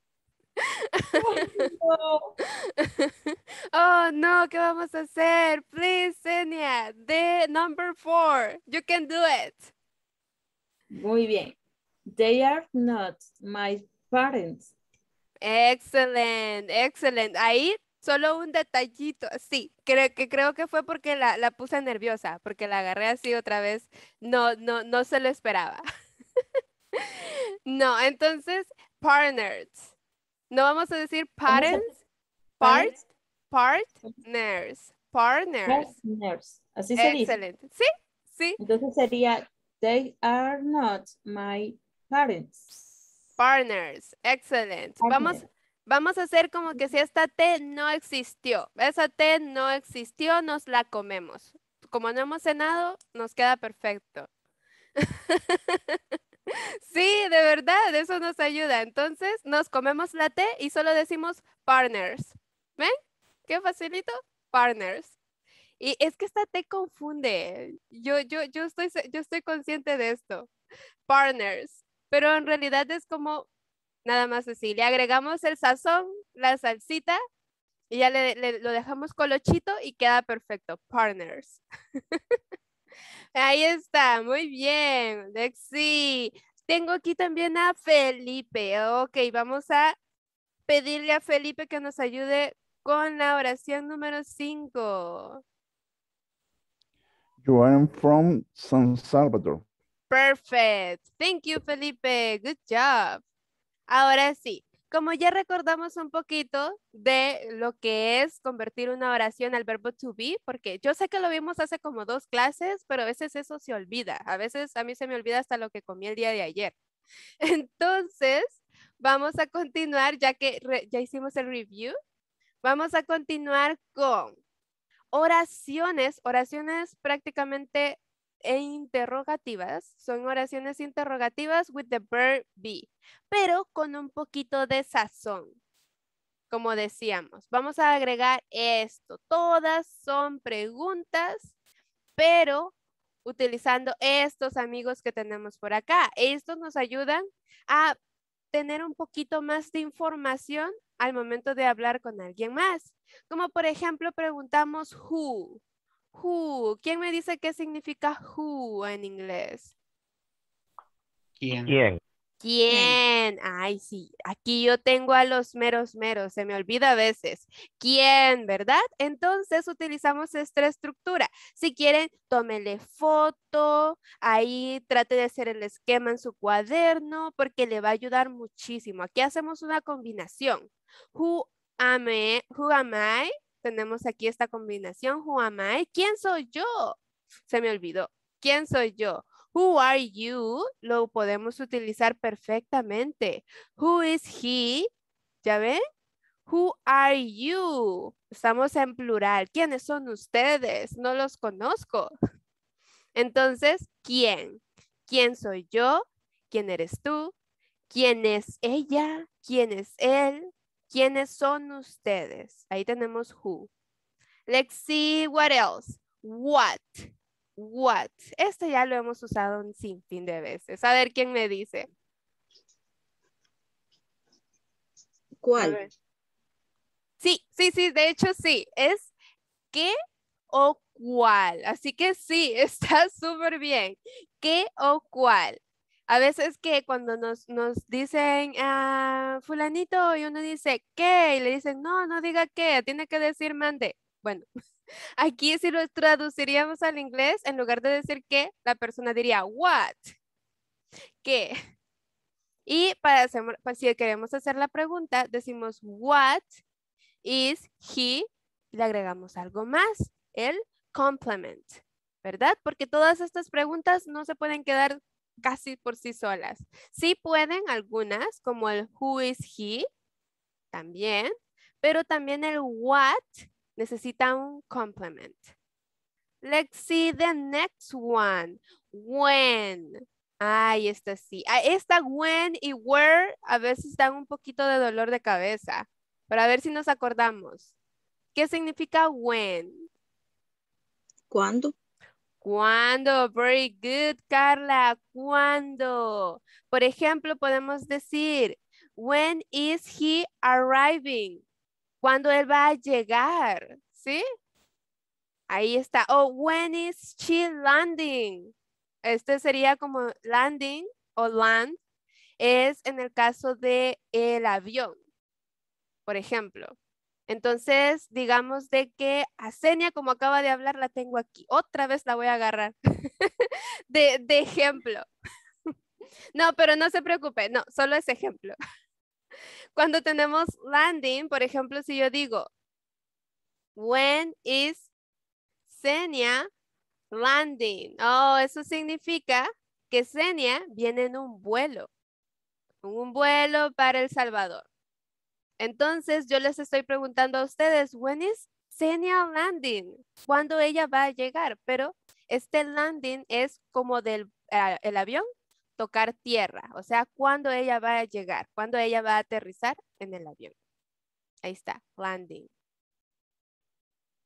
Oh no. ¿qué vamos a hacer? Please, Senia, the number four. You can do it. Muy bien. They are not my parents. Excellent, excellent. Ahí solo un detallito, sí, creo que creo que fue porque la, la, puse nerviosa, porque la agarré así otra vez, no, no, no se lo esperaba. [LAUGHS] no, entonces, partners. No vamos a decir parents, part, partners, partners. Partners, así se Excelente. Sí, sí. Entonces sería, they are not my parents. Partners, excelente. Vamos, Vamos a hacer como que si esta té no existió. Esa té no existió, nos la comemos. Como no hemos cenado, nos queda perfecto. [LAUGHS] sí, de verdad, eso nos ayuda. Entonces, nos comemos la té y solo decimos partners. ¿Ven? Qué facilito. Partners. Y es que esta T confunde. Yo, yo, yo, estoy, yo estoy consciente de esto. Partners. Pero en realidad es como Nada más así. Le agregamos el sazón, la salsita y ya le, lo dejamos colochito y queda perfecto. Partners. [LAUGHS] Ahí está, muy bien, Lexi. Tengo aquí también a Felipe. Ok, vamos a pedirle a Felipe que nos ayude con la oración número 5. Yo from San Salvador. Perfect. Thank you, Felipe. Good job. Ahora sí, como ya recordamos un poquito de lo que es convertir una oración al verbo to be, porque yo sé que lo vimos hace como dos clases, pero a veces eso se olvida. A veces a mí se me olvida hasta lo que comí el día de ayer. [LAUGHS] Entonces, vamos a continuar, ya que ya hicimos el review, vamos a continuar con oraciones, oraciones prácticamente e interrogativas. Son oraciones interrogativas with the verb be, pero con un poquito de sazón. Como decíamos, vamos a agregar esto. Todas son preguntas, pero utilizando estos amigos que tenemos por acá. Estos nos ayudan a tener un poquito más de información al momento de hablar con alguien más. Como por ejemplo preguntamos who, Who. ¿Quién me dice qué significa who en inglés? ¿Quién? ¿Quién? Ay, sí. Aquí yo tengo a los meros meros, se me olvida a veces. ¿Quién, verdad? Entonces utilizamos esta estructura. Si quieren, tómele foto, ahí trate de hacer el esquema en su cuaderno porque le va a ayudar muchísimo. Aquí hacemos una combinación. Who am I? Who am I? tenemos aquí esta combinación, who am I? ¿Quién soy yo? Se me olvidó. ¿Quién soy yo? Who are you? Lo podemos utilizar perfectamente. Who is he? ¿Ya ven? Who are you? Estamos en plural. ¿Quiénes son ustedes? No los conozco. Entonces, ¿quién? ¿Quién soy yo? ¿Quién eres tú? ¿Quién es ella? ¿Quién es él? ¿Quiénes son ustedes? Ahí tenemos who. Let's see what else. What. What. Este ya lo hemos usado un sinfín de veces. A ver quién me dice. ¿Cuál? Sí, sí, sí. De hecho, sí. Es qué o cuál. Así que sí, [LAUGHS] está súper bien. ¿Qué o cuál? a veces que cuando nos, dicen ah, fulanito y uno dice qué y le dicen no, no diga qué, tiene que decir mande. Bueno, [LAUGHS] aquí si lo traduciríamos al inglés, en lugar de decir qué, la persona diría what, qué. Y para hacer, pues, si queremos hacer la pregunta, decimos what is he, y le agregamos algo más, el complement, ¿verdad? Porque todas estas preguntas no se pueden quedar casi por sí solas. Sí pueden algunas, como el who is he, también, pero también el what necesita un complement. Let's see the next one. When. Ay, esta sí. Ah, esta when y where a veces dan un poquito de dolor de cabeza. Para ver si nos acordamos. ¿Qué significa when? ¿Cuándo? Cuando, Very good, Carla. Cuando, Por ejemplo, podemos decir, when is he arriving? ¿Cuándo él va a llegar? ¿Sí? Ahí está. O oh, when is she landing? Este sería como landing o land. Es en el caso de el avión, por ejemplo. Entonces, digamos de que Asenia, como acaba de hablar, la tengo aquí. Otra vez la voy a agarrar [LAUGHS] de, ejemplo. [LAUGHS] No, pero no se preocupe, no, solo es ejemplo. [LAUGHS] Cuando tenemos landing, por ejemplo, si yo digo, when is Senia landing? Oh, eso significa que Senia viene en un vuelo, un vuelo para El Salvador. Entonces yo les estoy preguntando a ustedes, when is Xenia landing? ¿Cuándo ella va a llegar? Pero este landing es como del ah, el avión tocar tierra, o sea, cuándo ella va a llegar, cuándo ella va a aterrizar en el avión. Ahí está, landing.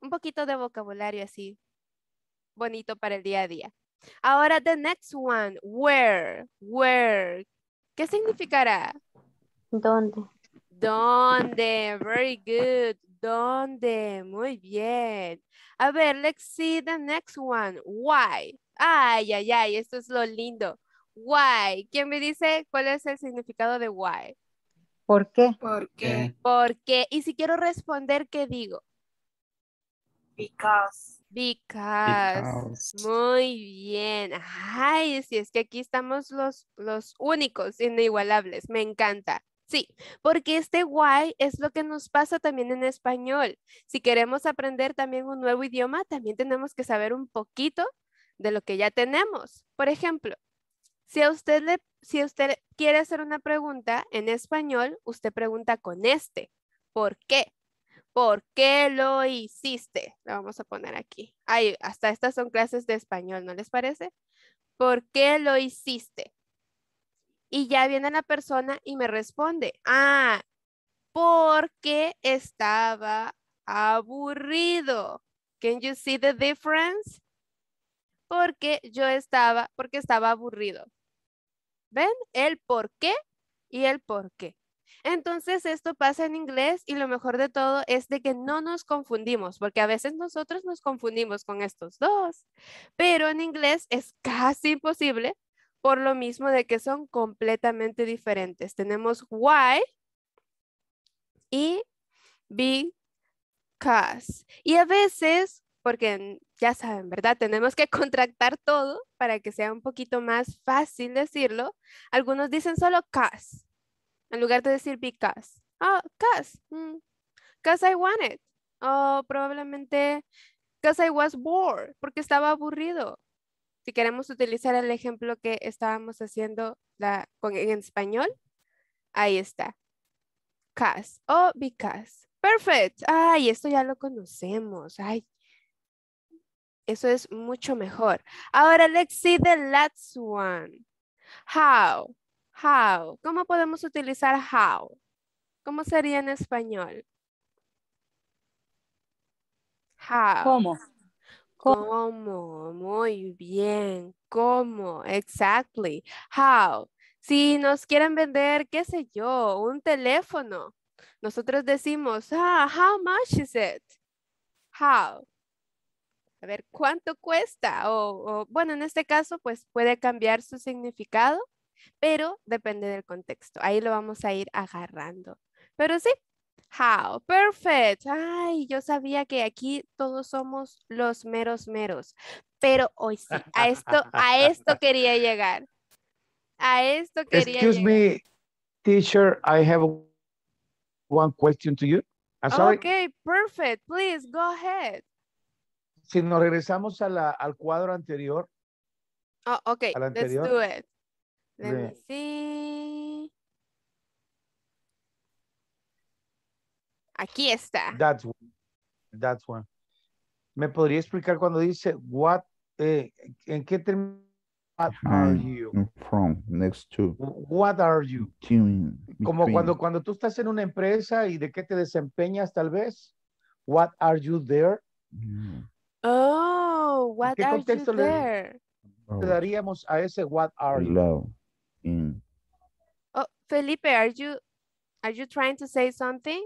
Un poquito de vocabulario así bonito para el día a día. Ahora, the next one, where, where, ¿qué significará? ¿Dónde? ¿Dónde? Very good. ¿Dónde? Muy bien. A ver, let's see the next one. Why? Ay, ay, ay, esto es lo lindo. Why? ¿Quién me dice cuál es el significado de why? ¿Por qué? ¿Por qué? ¿Por qué? Y si quiero responder, ¿qué digo? Because. Because. Muy bien. Ay, si es que aquí estamos los, los únicos, inigualables. Me encanta. Sí, porque este why es lo que nos pasa también en español. Si queremos aprender también un nuevo idioma, también tenemos que saber un poquito de lo que ya tenemos. Por ejemplo, si usted si usted quiere hacer una pregunta en español, usted pregunta con este. ¿Por qué? ¿Por qué lo hiciste? Lo vamos a poner aquí. hasta estas son clases de español, ¿no les parece? ¿Por qué lo hiciste? Y ya viene la persona y me responde, ah, porque estaba aburrido. Can you see the difference? Porque yo estaba, porque estaba aburrido. ¿Ven? El por qué y el por qué. Entonces esto pasa en inglés y lo mejor de todo es de que no nos confundimos, porque a veces nosotros nos confundimos con estos dos, pero en inglés es casi imposible por lo mismo de que son completamente diferentes. Tenemos why y because. Y a veces, porque ya saben, ¿verdad? Tenemos que [LAUGHS] contractar todo para que sea un poquito más fácil decirlo. Algunos dicen solo cause en lugar de decir because. Oh, cause. Because mm. I wanted. O oh, probablemente because I was bored, porque estaba aburrido si queremos utilizar el ejemplo que estábamos haciendo en español, ahí está. Cas o oh, because. Perfecto. Ay, esto ya lo conocemos. Ay, eso es mucho mejor. Ahora, let's see the last one. How. How. ¿Cómo podemos utilizar how? ¿Cómo sería en español? How. ¿Cómo? ¿Cómo? Muy bien. ¿Cómo? Exactly. How? Si nos quieren vender, qué sé yo, un teléfono, nosotros decimos, ah, how much is it? How? A ver, ¿cuánto cuesta? O, bueno, en este caso, pues puede cambiar su significado, pero depende del contexto. Ahí lo vamos a ir agarrando. Pero sí, How. Perfect. Ay, yo sabía que aquí todos somos los meros meros. Pero hoy sí, a esto, [LAUGHS] a esto quería llegar. A esto quería Excuse me, teacher, I have one question to you. I'm Okay, perfect. Please go ahead. Si nos regresamos al cuadro anterior. Oh, ok, okay. Let's do it. Let me see. Aquí está. That's one. That's one. ¿Me podría explicar cuando dice what, eh, en qué término are you? From, next to. What are you? Como cuando, cuando tú estás en una empresa y de qué te desempeñas tal vez. What are you there? Oh, what are you there? Oh. Le daríamos a ese what are you? Oh, Felipe, are you, are you trying to say something?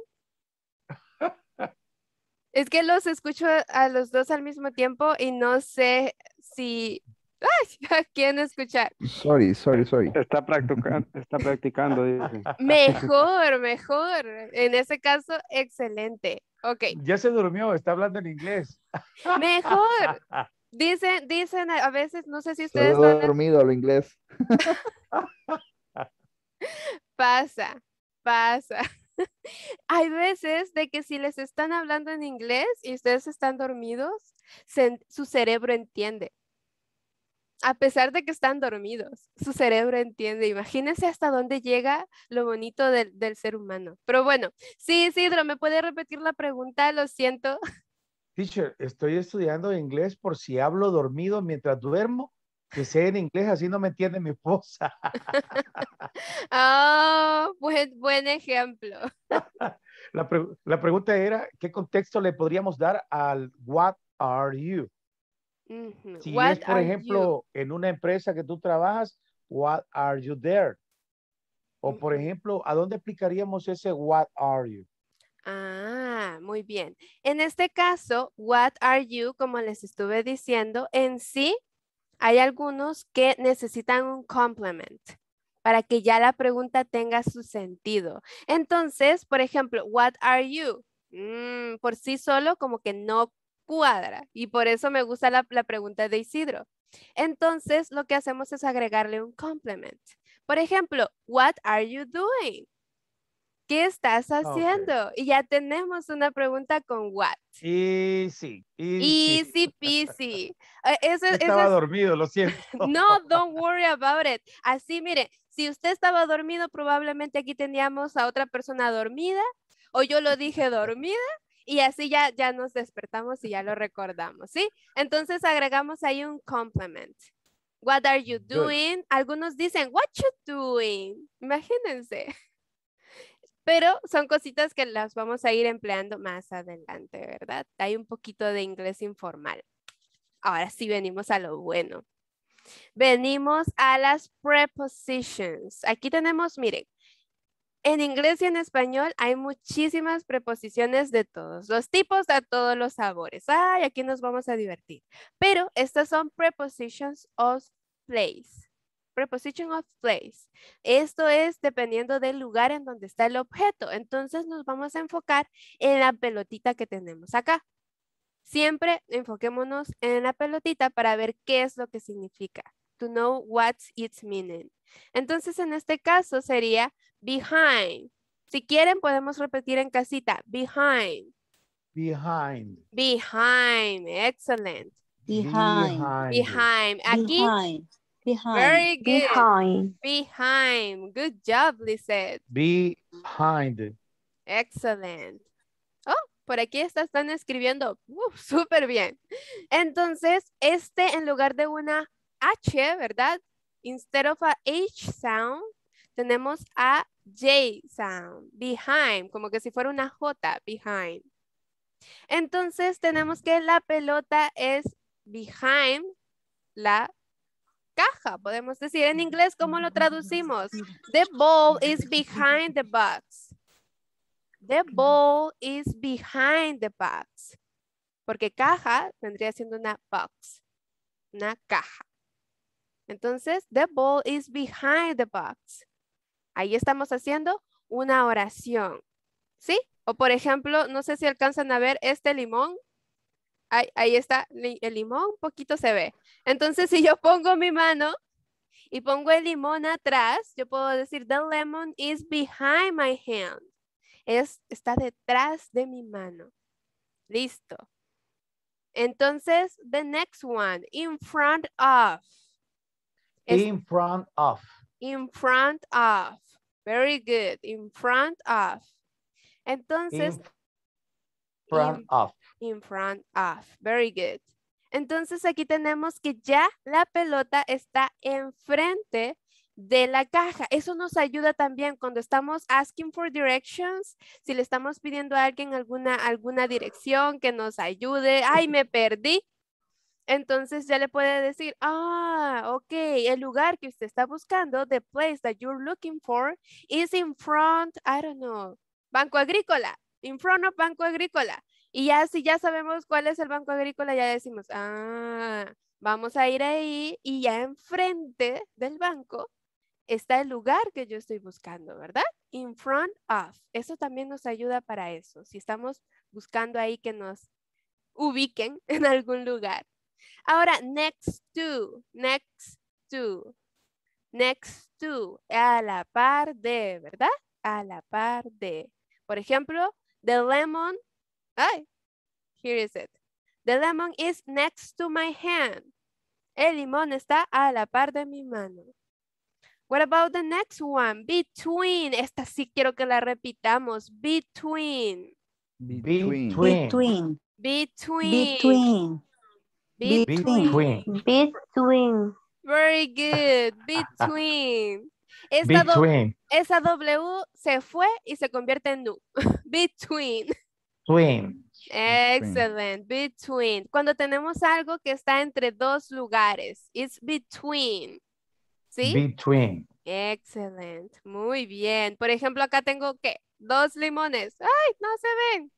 Es que los escucho a, los dos al mismo tiempo y no sé si [LAUGHS] Ay, ¿A [LAUGHS] quién escuchar? Sorry, sorry, sorry. Está practicando, [LAUGHS] está practicando. Dice. Mejor, mejor. En ese caso, excelente. Ok. Ya se durmió, está hablando en inglés. Mejor. Dicen, dicen a veces, no sé si ustedes. Se dormido al inglés. pasa, pasa. [LAUGHS] hay veces de que si les están hablando en inglés y ustedes están dormidos, su cerebro entiende. A pesar de que están dormidos, su cerebro entiende. Imagínense hasta dónde llega lo bonito del, ser humano. Pero bueno, sí, Sidro, ¿me puede repetir la pregunta? Lo siento. [LAUGHS] Teacher, estoy estudiando inglés por si hablo dormido mientras duermo que sea en inglés, así no me entiende mi esposa. [LAUGHS] Ah, oh, buen, ejemplo. [LAUGHS] La, pregunta era, ¿qué contexto le podríamos dar al what are you? Si es, por ejemplo, en una empresa que tú trabajas, what are you there? O, por ejemplo, ¿a dónde aplicaríamos ese what are you? Ah, muy bien. En este caso, what are you, como les estuve diciendo, en sí hay algunos que necesitan un complement para que ya la pregunta tenga su sentido. Entonces, por ejemplo, what are you? Mm, por sí solo como que no cuadra y por eso me gusta la, la pregunta de Isidro. Entonces, lo que hacemos es agregarle un complement. Por ejemplo, what are you doing? ¿qué estás ah, haciendo? Y ya tenemos una pregunta con what. Easy. Easy, easy peasy. estaba dormido, lo siento. [LAUGHS] no, don't worry about it. Así, mire, si usted estaba dormido, probablemente aquí teníamos a otra persona dormida o yo lo dije dormida. Y así ya, ya nos despertamos y ya lo recordamos, ¿sí? Entonces agregamos ahí un complement. What are you doing? Algunos dicen, what you doing? Imagínense pero son cositas que las vamos a ir empleando más adelante, ¿verdad? Hay un poquito de inglés informal. Ahora sí venimos a lo bueno. Venimos a las prepositions. Aquí tenemos, miren, en inglés y en español hay muchísimas preposiciones de todos los tipos, a todos los sabores. Ay, aquí nos vamos a divertir. Pero estas son prepositions of place. Position of place. Esto es dependiendo del lugar en donde está el objeto. Entonces nos vamos a enfocar en la pelotita que tenemos acá. Siempre enfoquémonos en la pelotita para ver qué es lo que significa. To know what's its meaning. Entonces en este caso sería behind. Si quieren podemos repetir en casita. Behind. Behind. Behind. Excellent. Behind. Behind. Aquí, Behind. Behind. Very good. Behind. Behind. Good job, Lizette. Behind. Excellent. Oh, por aquí está, están escribiendo. super [LAUGHS] Súper bien. Entonces, este en lugar de una H, ¿verdad? Instead of a H sound, tenemos a J sound. Behind, como que si fuera una J, behind. Entonces, tenemos que la pelota es behind la caja, podemos decir. En inglés, ¿cómo lo traducimos? The ball is behind the box. The ball is behind the box. Porque caja vendría siendo una box, una caja. Entonces, the ball is behind the box. Ahí estamos haciendo una oración, ¿sí? O por ejemplo, no sé si alcanzan a ver este limón, ahí, está el limón, un poquito se ve. Entonces, si yo pongo mi mano y pongo el limón atrás, yo puedo decir, the lemon is behind my hand. Es, está detrás de mi mano. Listo. Entonces, the next one, in front of. in front of. In front of. Very good. In front of. Entonces. In front of in front of. Very good. Entonces aquí tenemos que ya la pelota está enfrente de la caja. Eso nos ayuda también cuando estamos asking for directions, si le estamos pidiendo a alguien alguna, alguna dirección que nos ayude, ay, me perdí. Entonces ya le puede decir, ah, ok, el lugar que usted está buscando, the place that you're looking for is in front, I don't know, Banco Agrícola, in front of Banco Agrícola. Y ya si ya sabemos cuál es el Banco Agrícola, ya decimos, ah, vamos a ir ahí y ya enfrente del banco está el lugar que yo estoy buscando, ¿verdad? In front of. Eso también nos ayuda para eso. Si estamos buscando ahí que nos ubiquen [LAUGHS] en algún lugar. Ahora, next to, next to, next to, a la par de, ¿verdad? A la par de. Por ejemplo, the lemon Ay, here is it. The lemon is next to my hand. El limón está a la par de mi mano. What about the next one? Between. Esta sí quiero que la repitamos. Between. Between. Between. Between. Between. Between. Very good. Between. [LAUGHS] Esa, esa W se fue y se convierte en U. [LAUGHS] Between. Between. Excellent. Between. Cuando tenemos algo que está entre dos lugares. It's between. ¿Sí? Between. Excellent. Muy bien. Por ejemplo, acá tengo que dos limones. ¡Ay! No se ven.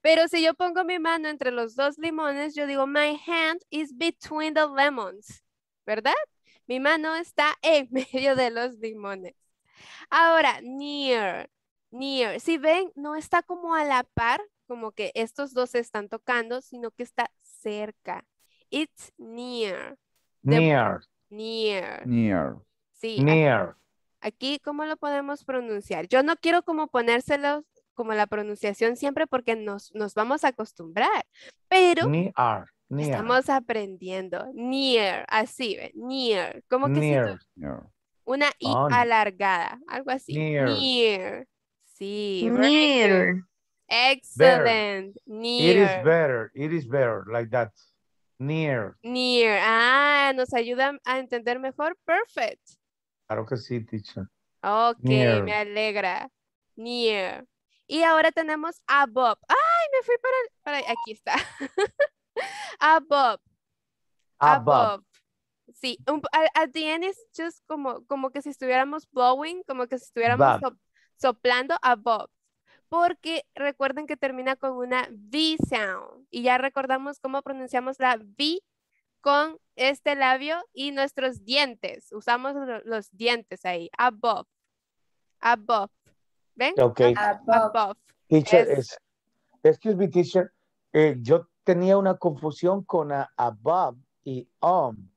Pero si yo pongo mi mano entre los dos limones, yo digo, my hand is between the lemons. ¿Verdad? Mi mano está en [LAUGHS] medio de los limones. Ahora, near, near. Si ven, no está como a la par, como que estos dos se están tocando, sino que está cerca. It's near. Near. Near. Near. Sí. Near. Aquí, ¿cómo lo podemos pronunciar? Yo no quiero como ponérselos como la pronunciación siempre porque nos, vamos a acostumbrar, pero estamos aprendiendo. Near, así, near. ¿Cómo que Una I alargada, algo así. near. Sí. Near. Excellent. Near. It is better. It is better. Like that. Near. Near. Ah, nos ayuda a entender mejor. Perfect. Claro que sí, teacher. Ok, me alegra. Near. Y ahora tenemos above. Ay, me fui para, para aquí está. above. [LAUGHS] above. Sí, at the end es just como, como que si estuviéramos blowing, como que si estuviéramos soplando above porque recuerden que termina con una V sound y ya recordamos cómo pronunciamos la V con este labio y nuestros dientes. Usamos los dientes ahí, above, above. ¿Ven? Okay. Above. Teacher, es, excuse me, teacher, eh, yo tenía una confusión con above y Um.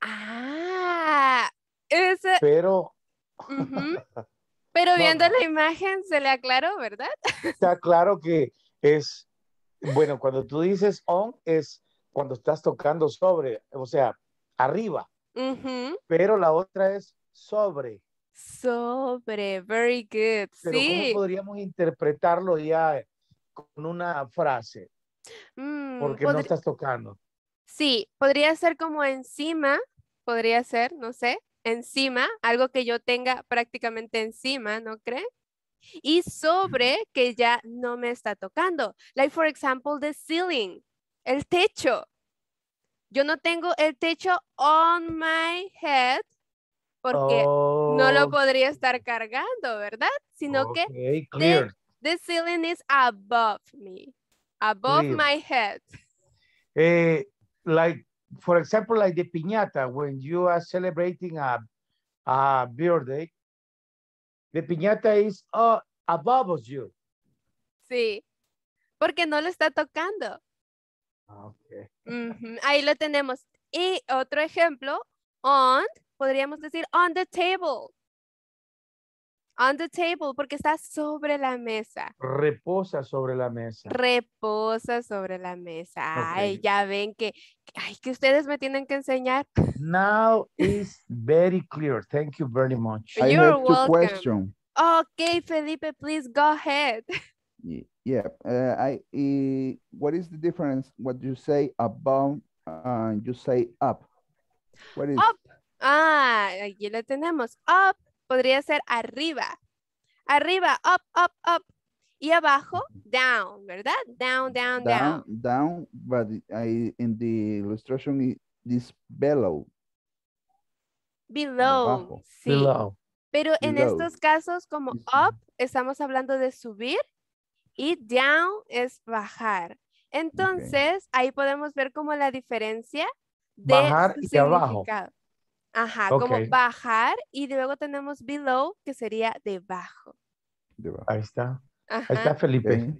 Ah, ese. Pero... [LAUGHS] Pero viendo la imagen se le aclaró, ¿verdad? [LAUGHS] Está claro que es, bueno, cuando tú dices on es cuando estás tocando sobre, o sea, arriba. Pero la otra es sobre. Sobre, very good. Pero sí. ¿Cómo podríamos interpretarlo ya con una frase? Mm, Porque no estás tocando. Sí, podría ser como encima, podría ser, no sé encima, algo que yo tenga prácticamente encima, ¿no cree? Y sobre que ya no me está tocando. Like, for example, the ceiling, el techo. Yo no tengo el techo on my head porque no lo oh. podría estar cargando, ¿verdad? Sino que The, ceiling is above me, above my head. Eh, like for example, like the piñata, when you are celebrating a, a birthday, the piñata is uh, above you. Sí, porque no lo está tocando. Ah, okay. Ahí lo tenemos. Y otro ejemplo, on, podríamos decir on the table. On the table, porque está sobre la mesa. Reposa sobre la mesa. Reposa sobre la mesa. Ay, ya ven que, ay, que ustedes me tienen que enseñar. [LAUGHS] Now is very clear. Thank you very much. I welcome. question. Okay, Felipe, please go ahead. [LAUGHS] Yeah, uh, what is the difference what you say about uh, you say up? What is up? Ah, aquí lo tenemos. Up podría ser arriba. Arriba, up, up, up. Y abajo, down, ¿verdad? Down, down, down. Down, down but in the illustration, this below. Below, sí. Pero en estos casos, como up, estamos hablando de subir y down es bajar. Entonces, ahí podemos ver como la diferencia de bajar y significado. Ajá, como bajar y luego tenemos below, que sería debajo. Ahí está. Ahí está Felipe.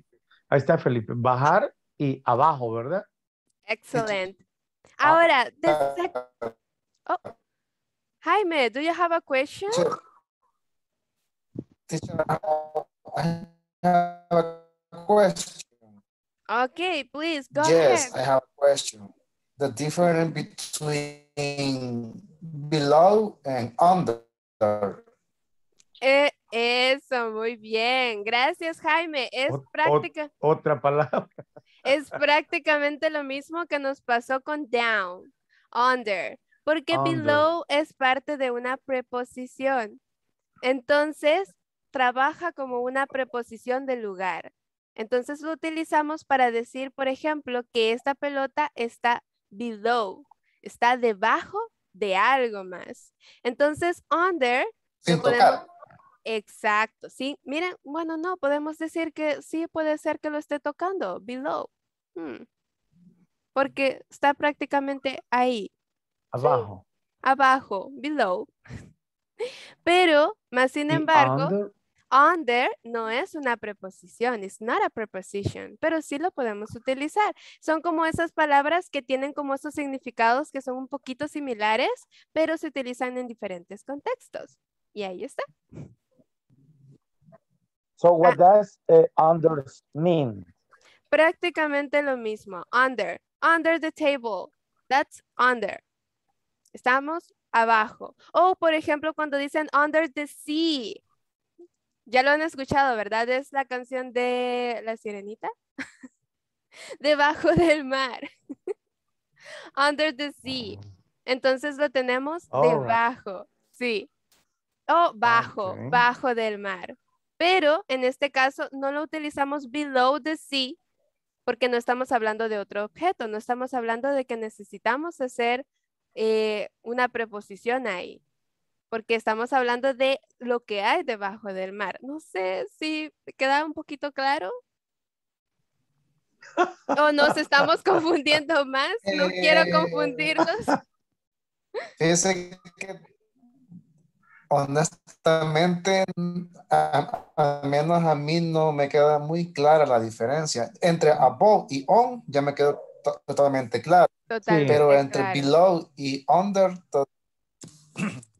Ahí está Felipe. Bajar y abajo, ¿verdad? Excelente. [LAUGHS] Ah. Ahora, the oh. Jaime, do you have a question? I have a question. Okay, please go ahead. Yes, I have a question the difference between below and under. Eh, eso, muy bien. Gracias, Jaime. Es práctica. otra palabra. Es prácticamente lo mismo que nos pasó con down, under, porque below es parte de una preposición. Entonces, trabaja como una preposición de lugar. Entonces lo utilizamos para decir, por ejemplo, que esta pelota está below, está debajo de algo más. Entonces, under... Exacto, sí. Miren, bueno, no, podemos decir que sí puede ser que lo esté tocando, below. Hmm. Porque está prácticamente ahí. Abajo. Abajo, below. [LAUGHS] Pero, más sin embargo... Under no es una preposición, it's not a preposition, pero sí lo podemos utilizar. Son como esas palabras que tienen como esos significados que son un poquito similares, pero se utilizan en diferentes contextos. Y ahí está. So what ah. does eh, under mean? Prácticamente lo mismo. Under, under the table. That's under. Estamos abajo. O por ejemplo cuando dicen under the sea ya lo han escuchado, ¿verdad? Es la canción de La Sirenita. [LAUGHS] Debajo del mar. [LAUGHS] Under the sea. Entonces lo tenemos debajo, sí. O oh, bajo, bajo del mar. Pero en este caso no lo utilizamos below the sea porque no estamos hablando de otro objeto, no estamos hablando de que necesitamos hacer eh, una preposición ahí porque estamos hablando de lo que hay debajo del mar. No sé si queda un poquito claro. O nos estamos [LAUGHS] confundiendo más. No quiero eh, confundirnos. [LAUGHS] Fíjense que honestamente, al menos a mí no me queda muy clara la diferencia. Entre above y on ya me quedó totalmente claro. pero entre below y under, [CLEARS THROAT]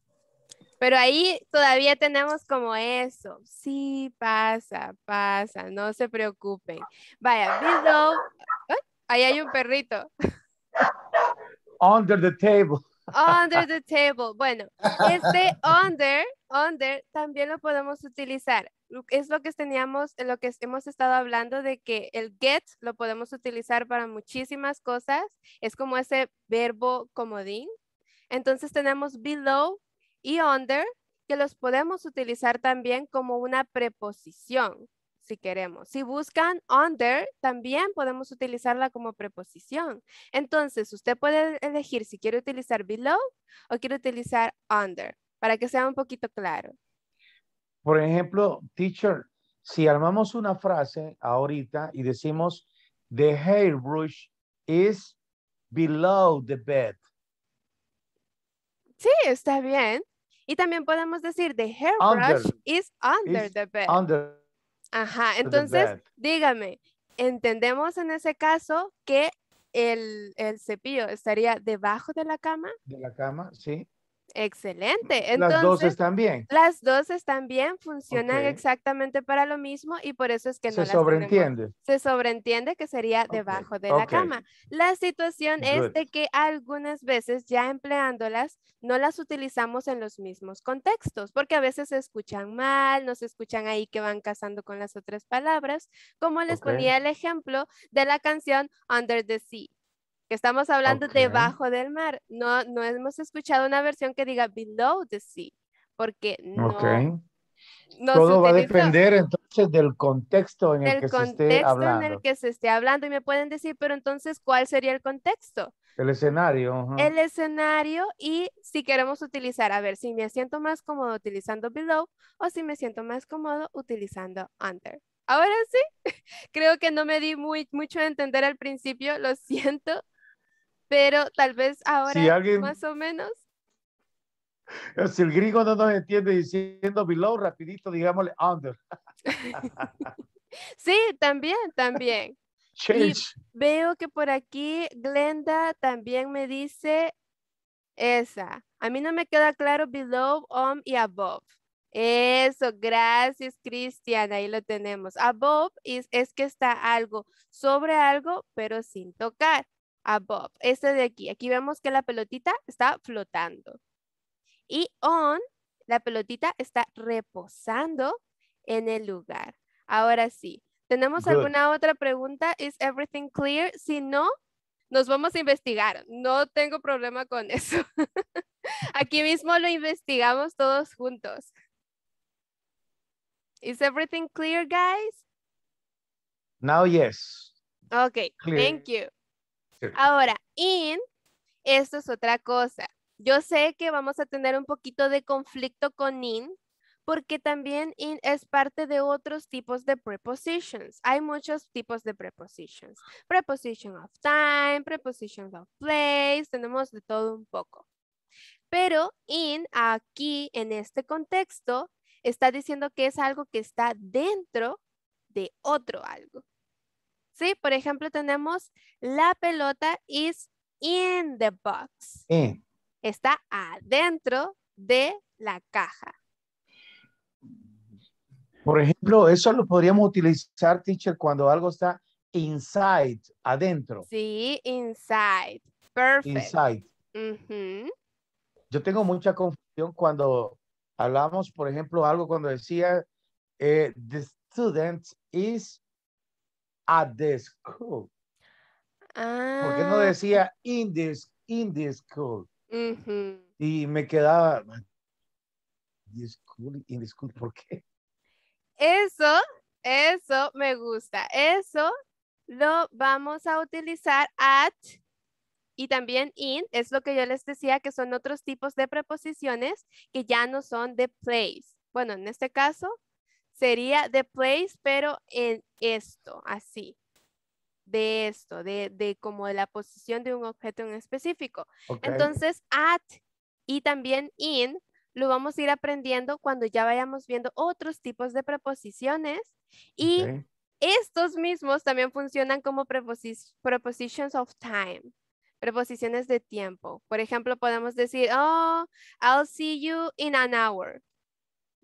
Pero ahí todavía tenemos como eso. Sí, pasa, pasa, no se preocupen. Vaya, below. ahí hay un perrito. Under the table. Under the [LAUGHS] table. Bueno, este under, under también lo podemos utilizar. Es lo que teníamos, lo que hemos estado hablando de que el get lo podemos utilizar para muchísimas cosas. Es como ese verbo comodín. Entonces tenemos below y under, que los podemos utilizar también como una preposición, si queremos. Si buscan under, también podemos utilizarla como preposición. Entonces, usted puede elegir si quiere utilizar below o quiere utilizar under, para que sea un poquito claro. Por ejemplo, teacher, si armamos una frase ahorita y decimos, the hairbrush is below the bed. Sí, está bien. Y también podemos decir, the hairbrush is under the bed. Ajá, entonces, dígame, entendemos en ese caso que el, el, cepillo estaría debajo de la cama. De la cama, sí. Excelente. Entonces, las dos están bien. Las dos están bien, funcionan exactamente para lo mismo y por eso es que no. Se sobreentiende. Se sobreentiende que sería debajo de la cama. La situación es de que algunas veces ya empleándolas no las utilizamos en los mismos contextos porque a veces se escuchan mal, no se escuchan ahí que van casando con las otras palabras, como les ponía el ejemplo de la canción Under the Sea que estamos hablando debajo del mar. No, no hemos escuchado una versión que diga below the sea, porque no. Okay. Todo va a depender entonces del contexto en el que se esté hablando. en el que se esté hablando. Y me pueden decir, pero entonces, ¿cuál sería el contexto? El escenario. El escenario y si queremos utilizar, a ver, si me siento más cómodo utilizando below o si me siento más cómodo utilizando under. Ahora sí, [LAUGHS] creo que no me di muy, mucho a entender al principio, lo siento, pero tal vez ahora más o menos. Eh, si el griego no nos entiende diciendo below, rapidito digámosle under. [LAUGHS] sí, también, también. veo que por aquí Glenda también me dice esa. A mí no me queda claro below, on um, y above. Eso, gracias Cristian, ahí lo tenemos. Above is, es que está algo sobre algo, pero sin tocar above, este de aquí. Aquí vemos que la pelotita está flotando. Y on, la pelotita está reposando en el lugar. Ahora sí, ¿tenemos alguna otra pregunta? ¿Is everything clear? Si no, nos vamos a investigar. No tengo problema con eso. [LAUGHS] Aquí mismo lo investigamos todos juntos. Is everything clear, guys? Now, yes. Okay, thank you. Ahora, in, esto es otra cosa. Yo sé que vamos a tener un poquito de conflicto con in, porque también in es parte de otros tipos de prepositions. Hay muchos tipos de prepositions. Preposition of time, preposition of place, tenemos de todo un poco. Pero in aquí, en este contexto, está diciendo que es algo que está dentro de otro algo. Sí, por ejemplo, tenemos la pelota is in the box. Está adentro de la caja. Por ejemplo, eso lo podríamos utilizar, teacher, cuando algo está inside, adentro. Sí, inside. Perfect. Inside. Yo tengo mucha confusión cuando hablamos, por ejemplo, algo cuando decía eh, the student is at the school. Porque no ah. decía in this, in school. Y me quedaba, in school, ¿por qué? Eso, eso me gusta. Eso lo vamos a utilizar at y también in, es lo que yo les decía que son otros tipos de preposiciones que ya no son de place. Bueno, en este caso, sería the place, pero en esto, así. De esto, de, como de la posición de un objeto en específico. Entonces, at y también in lo vamos a ir aprendiendo cuando ya vayamos viendo otros tipos de preposiciones y estos mismos también funcionan como prepositions of time, preposiciones de tiempo. Por ejemplo, podemos decir, oh, I'll see you in an hour.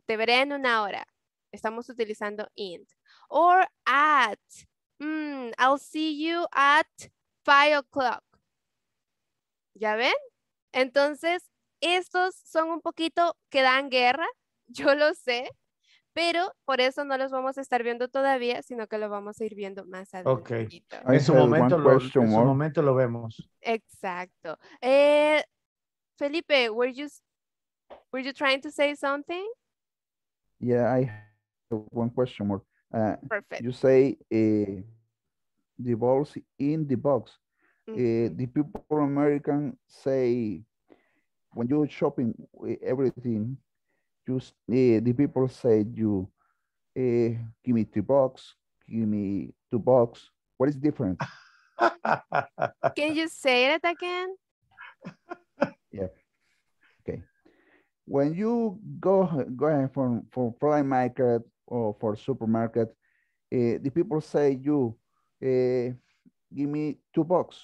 Te veré en una hora. Estamos utilizando int. Or at. Mm, I'll see you at 5 o'clock. ¿Ya ven? Entonces, estos son un poquito que dan guerra, [LAUGHS] yo lo sé, pero por eso no los vamos a estar viendo todavía, sino que los vamos a ir viendo más adelante. En su, momento lo, momento lo vemos. Exacto. Eh, Felipe, were you, were you trying to say something? Yeah, I one question more. Uh, Perfect. You say uh, the balls in the box. Mm -hmm. the people American say when you're shopping uh, everything, you uh, the people say you give me two box, give me two box. What is different? [LAUGHS] Can you say it again? [LAUGHS] yeah. Okay. When you go go ahead from from fly market or for supermarket, uh, the people say you, uh, give me two bucks.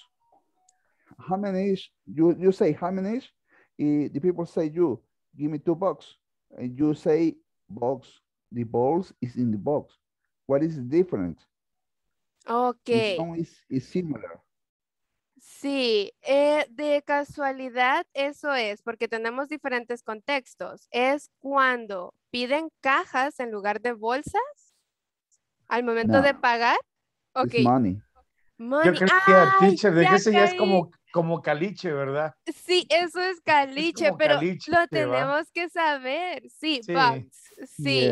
How many is, you, you say how many is, uh, the people say you, give me two bucks. And you say box, the balls is in the box. What is the Okay. Is, is similar. Sí, eh, de casualidad eso es, porque tenemos diferentes contextos. Es cuando piden cajas en lugar de bolsas al momento de pagar? Okay. money. Yo creo que, el teacher, de que eso ya es como, como caliche, ¿verdad? Sí, eso es caliche, pero lo tenemos que saber. Sí, sí. Sí.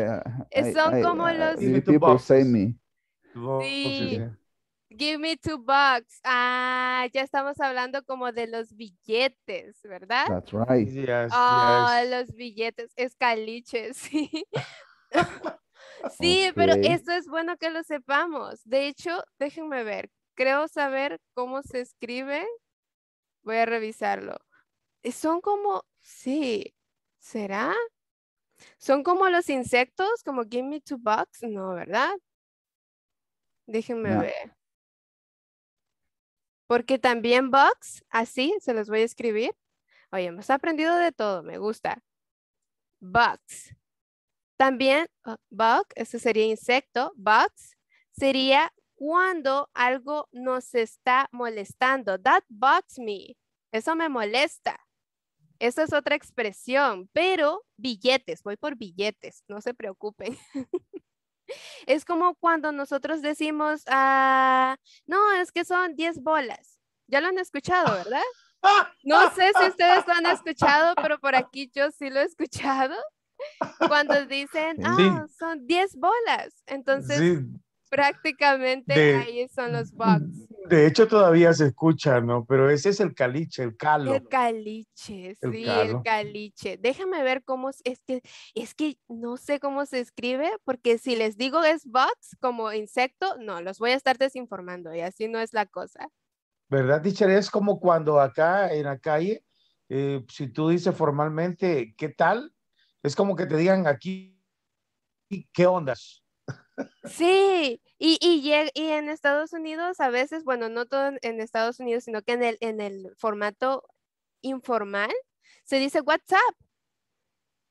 son como los... People say me. Sí. Give me two bucks. Ah, ya estamos hablando como de los billetes, ¿verdad? That's right. Yes, ah, los billetes, escaliches, [LAUGHS] sí. sí, pero esto es bueno que lo sepamos. De hecho, déjenme ver. Creo saber cómo se escribe. Voy a revisarlo. Eh, son como, sí, ¿será? Son como los insectos, como give me two bucks. No, ¿verdad? Déjenme ver. Porque también bugs, así se los voy a escribir. Oye, hemos aprendido de todo, me gusta. Bugs. También, ah, bug, eso sería insecto. Bugs sería cuando algo nos está molestando. That bugs me. Eso me molesta. Esa es otra expresión, pero billetes, voy por billetes, no se preocupen. [LAUGHS] Es como cuando nosotros decimos, ah, no, es que son 10 bolas. Ya lo han escuchado, ¿verdad? No sé si ustedes lo han escuchado, pero por aquí yo sí lo he escuchado. Cuando dicen, ah, son 10 bolas. Entonces, prácticamente ahí son los bugs. De hecho, todavía se escucha, ¿no? Pero ese es el caliche, el calo. El caliche, sí, el caliche. Déjame ver cómo es, que, es que no sé cómo se escribe, porque si les digo es bugs como insecto, no, los voy a estar desinformando y así no es la cosa. ¿Verdad, teacher? Es como cuando acá en la calle, eh, si tú dices formalmente, ¿qué tal? Es como que te digan aquí, ¿qué ondas? Sí, y, y, en Estados Unidos a veces, bueno, no todo en Estados Unidos, sino que en el, en el formato informal se dice WhatsApp.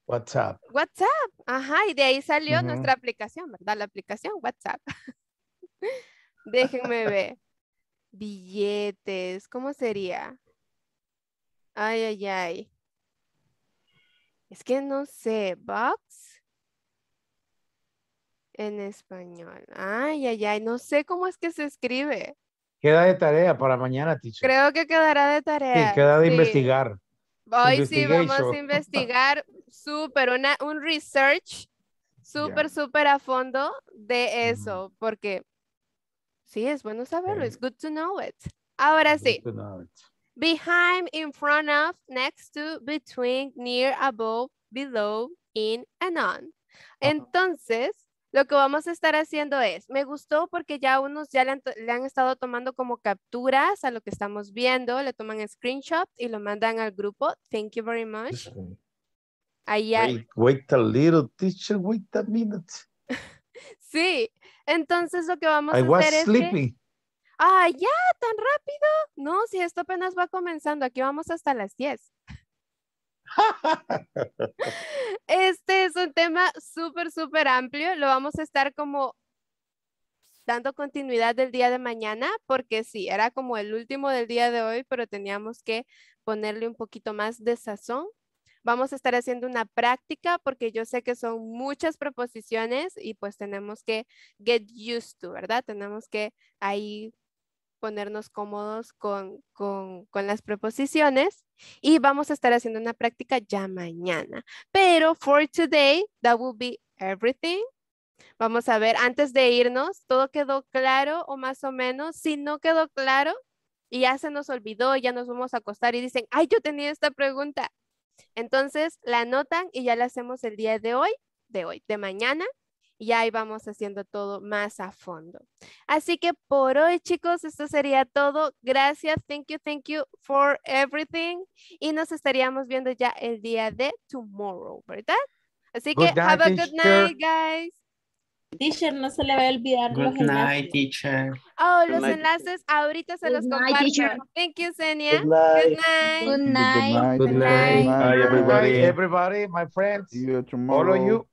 WhatsApp. WhatsApp, ajá, y de ahí salió nuestra aplicación, ¿verdad? La aplicación WhatsApp. [LAUGHS] Déjenme ver. Billetes, ¿cómo sería? Ay, ay, ay. Es que no sé, box. En español. Ay, ay, ay, no sé cómo es que se escribe. Queda de tarea para mañana, ticho Creo que quedará de tarea. Sí, queda de investigar. Hoy sí vamos a investigar súper, un research súper, súper a fondo de eso, porque sí, es bueno saberlo, es good to know it. Ahora sí. Behind, in front of, next to, between, near, above, below, in and on. Entonces, lo que vamos a estar haciendo es, me gustó porque ya unos ya le han, estado tomando como capturas a lo que estamos viendo, le toman screenshot y lo mandan al grupo. Thank you very much. Ahí. Wait, a little, teacher, wait a minute. [LAUGHS] sí, entonces lo que vamos a hacer I was ¡Ah, ya! ¿Tan rápido? No, si esto apenas va comenzando. Aquí vamos hasta las 10. [LAUGHS] este es un tema súper, súper amplio. Lo vamos a estar como dando continuidad del día de mañana, porque sí, era como el último del día de hoy, pero teníamos que ponerle un poquito más de sazón. Vamos a estar haciendo una práctica porque yo sé que son muchas proposiciones y pues tenemos que get used to, ¿verdad? Tenemos que ahí ponernos cómodos con, las preposiciones y vamos a estar haciendo una práctica ya mañana. Pero for today, that will be everything. Vamos a ver, antes de irnos, ¿todo quedó claro o más o menos? Si no quedó claro y ya se nos olvidó, ya nos vamos a acostar y dicen, ay, yo tenía esta pregunta. Entonces la anotan y ya la hacemos el día de hoy, de hoy, de mañana y ahí vamos haciendo todo más a fondo. Así que por hoy, chicos, esto sería todo. Gracias, thank you, thank you for everything. Y nos estaríamos viendo ya el día de tomorrow, ¿verdad? Así que have a good night, guys. Teacher, no se le va a olvidar good oh, night, Teacher. Oh, los enlaces ahorita se los comparto. Thank you, Senia. Good night. Good night. Good night. Everybody, everybody, my friends. See you tomorrow. you.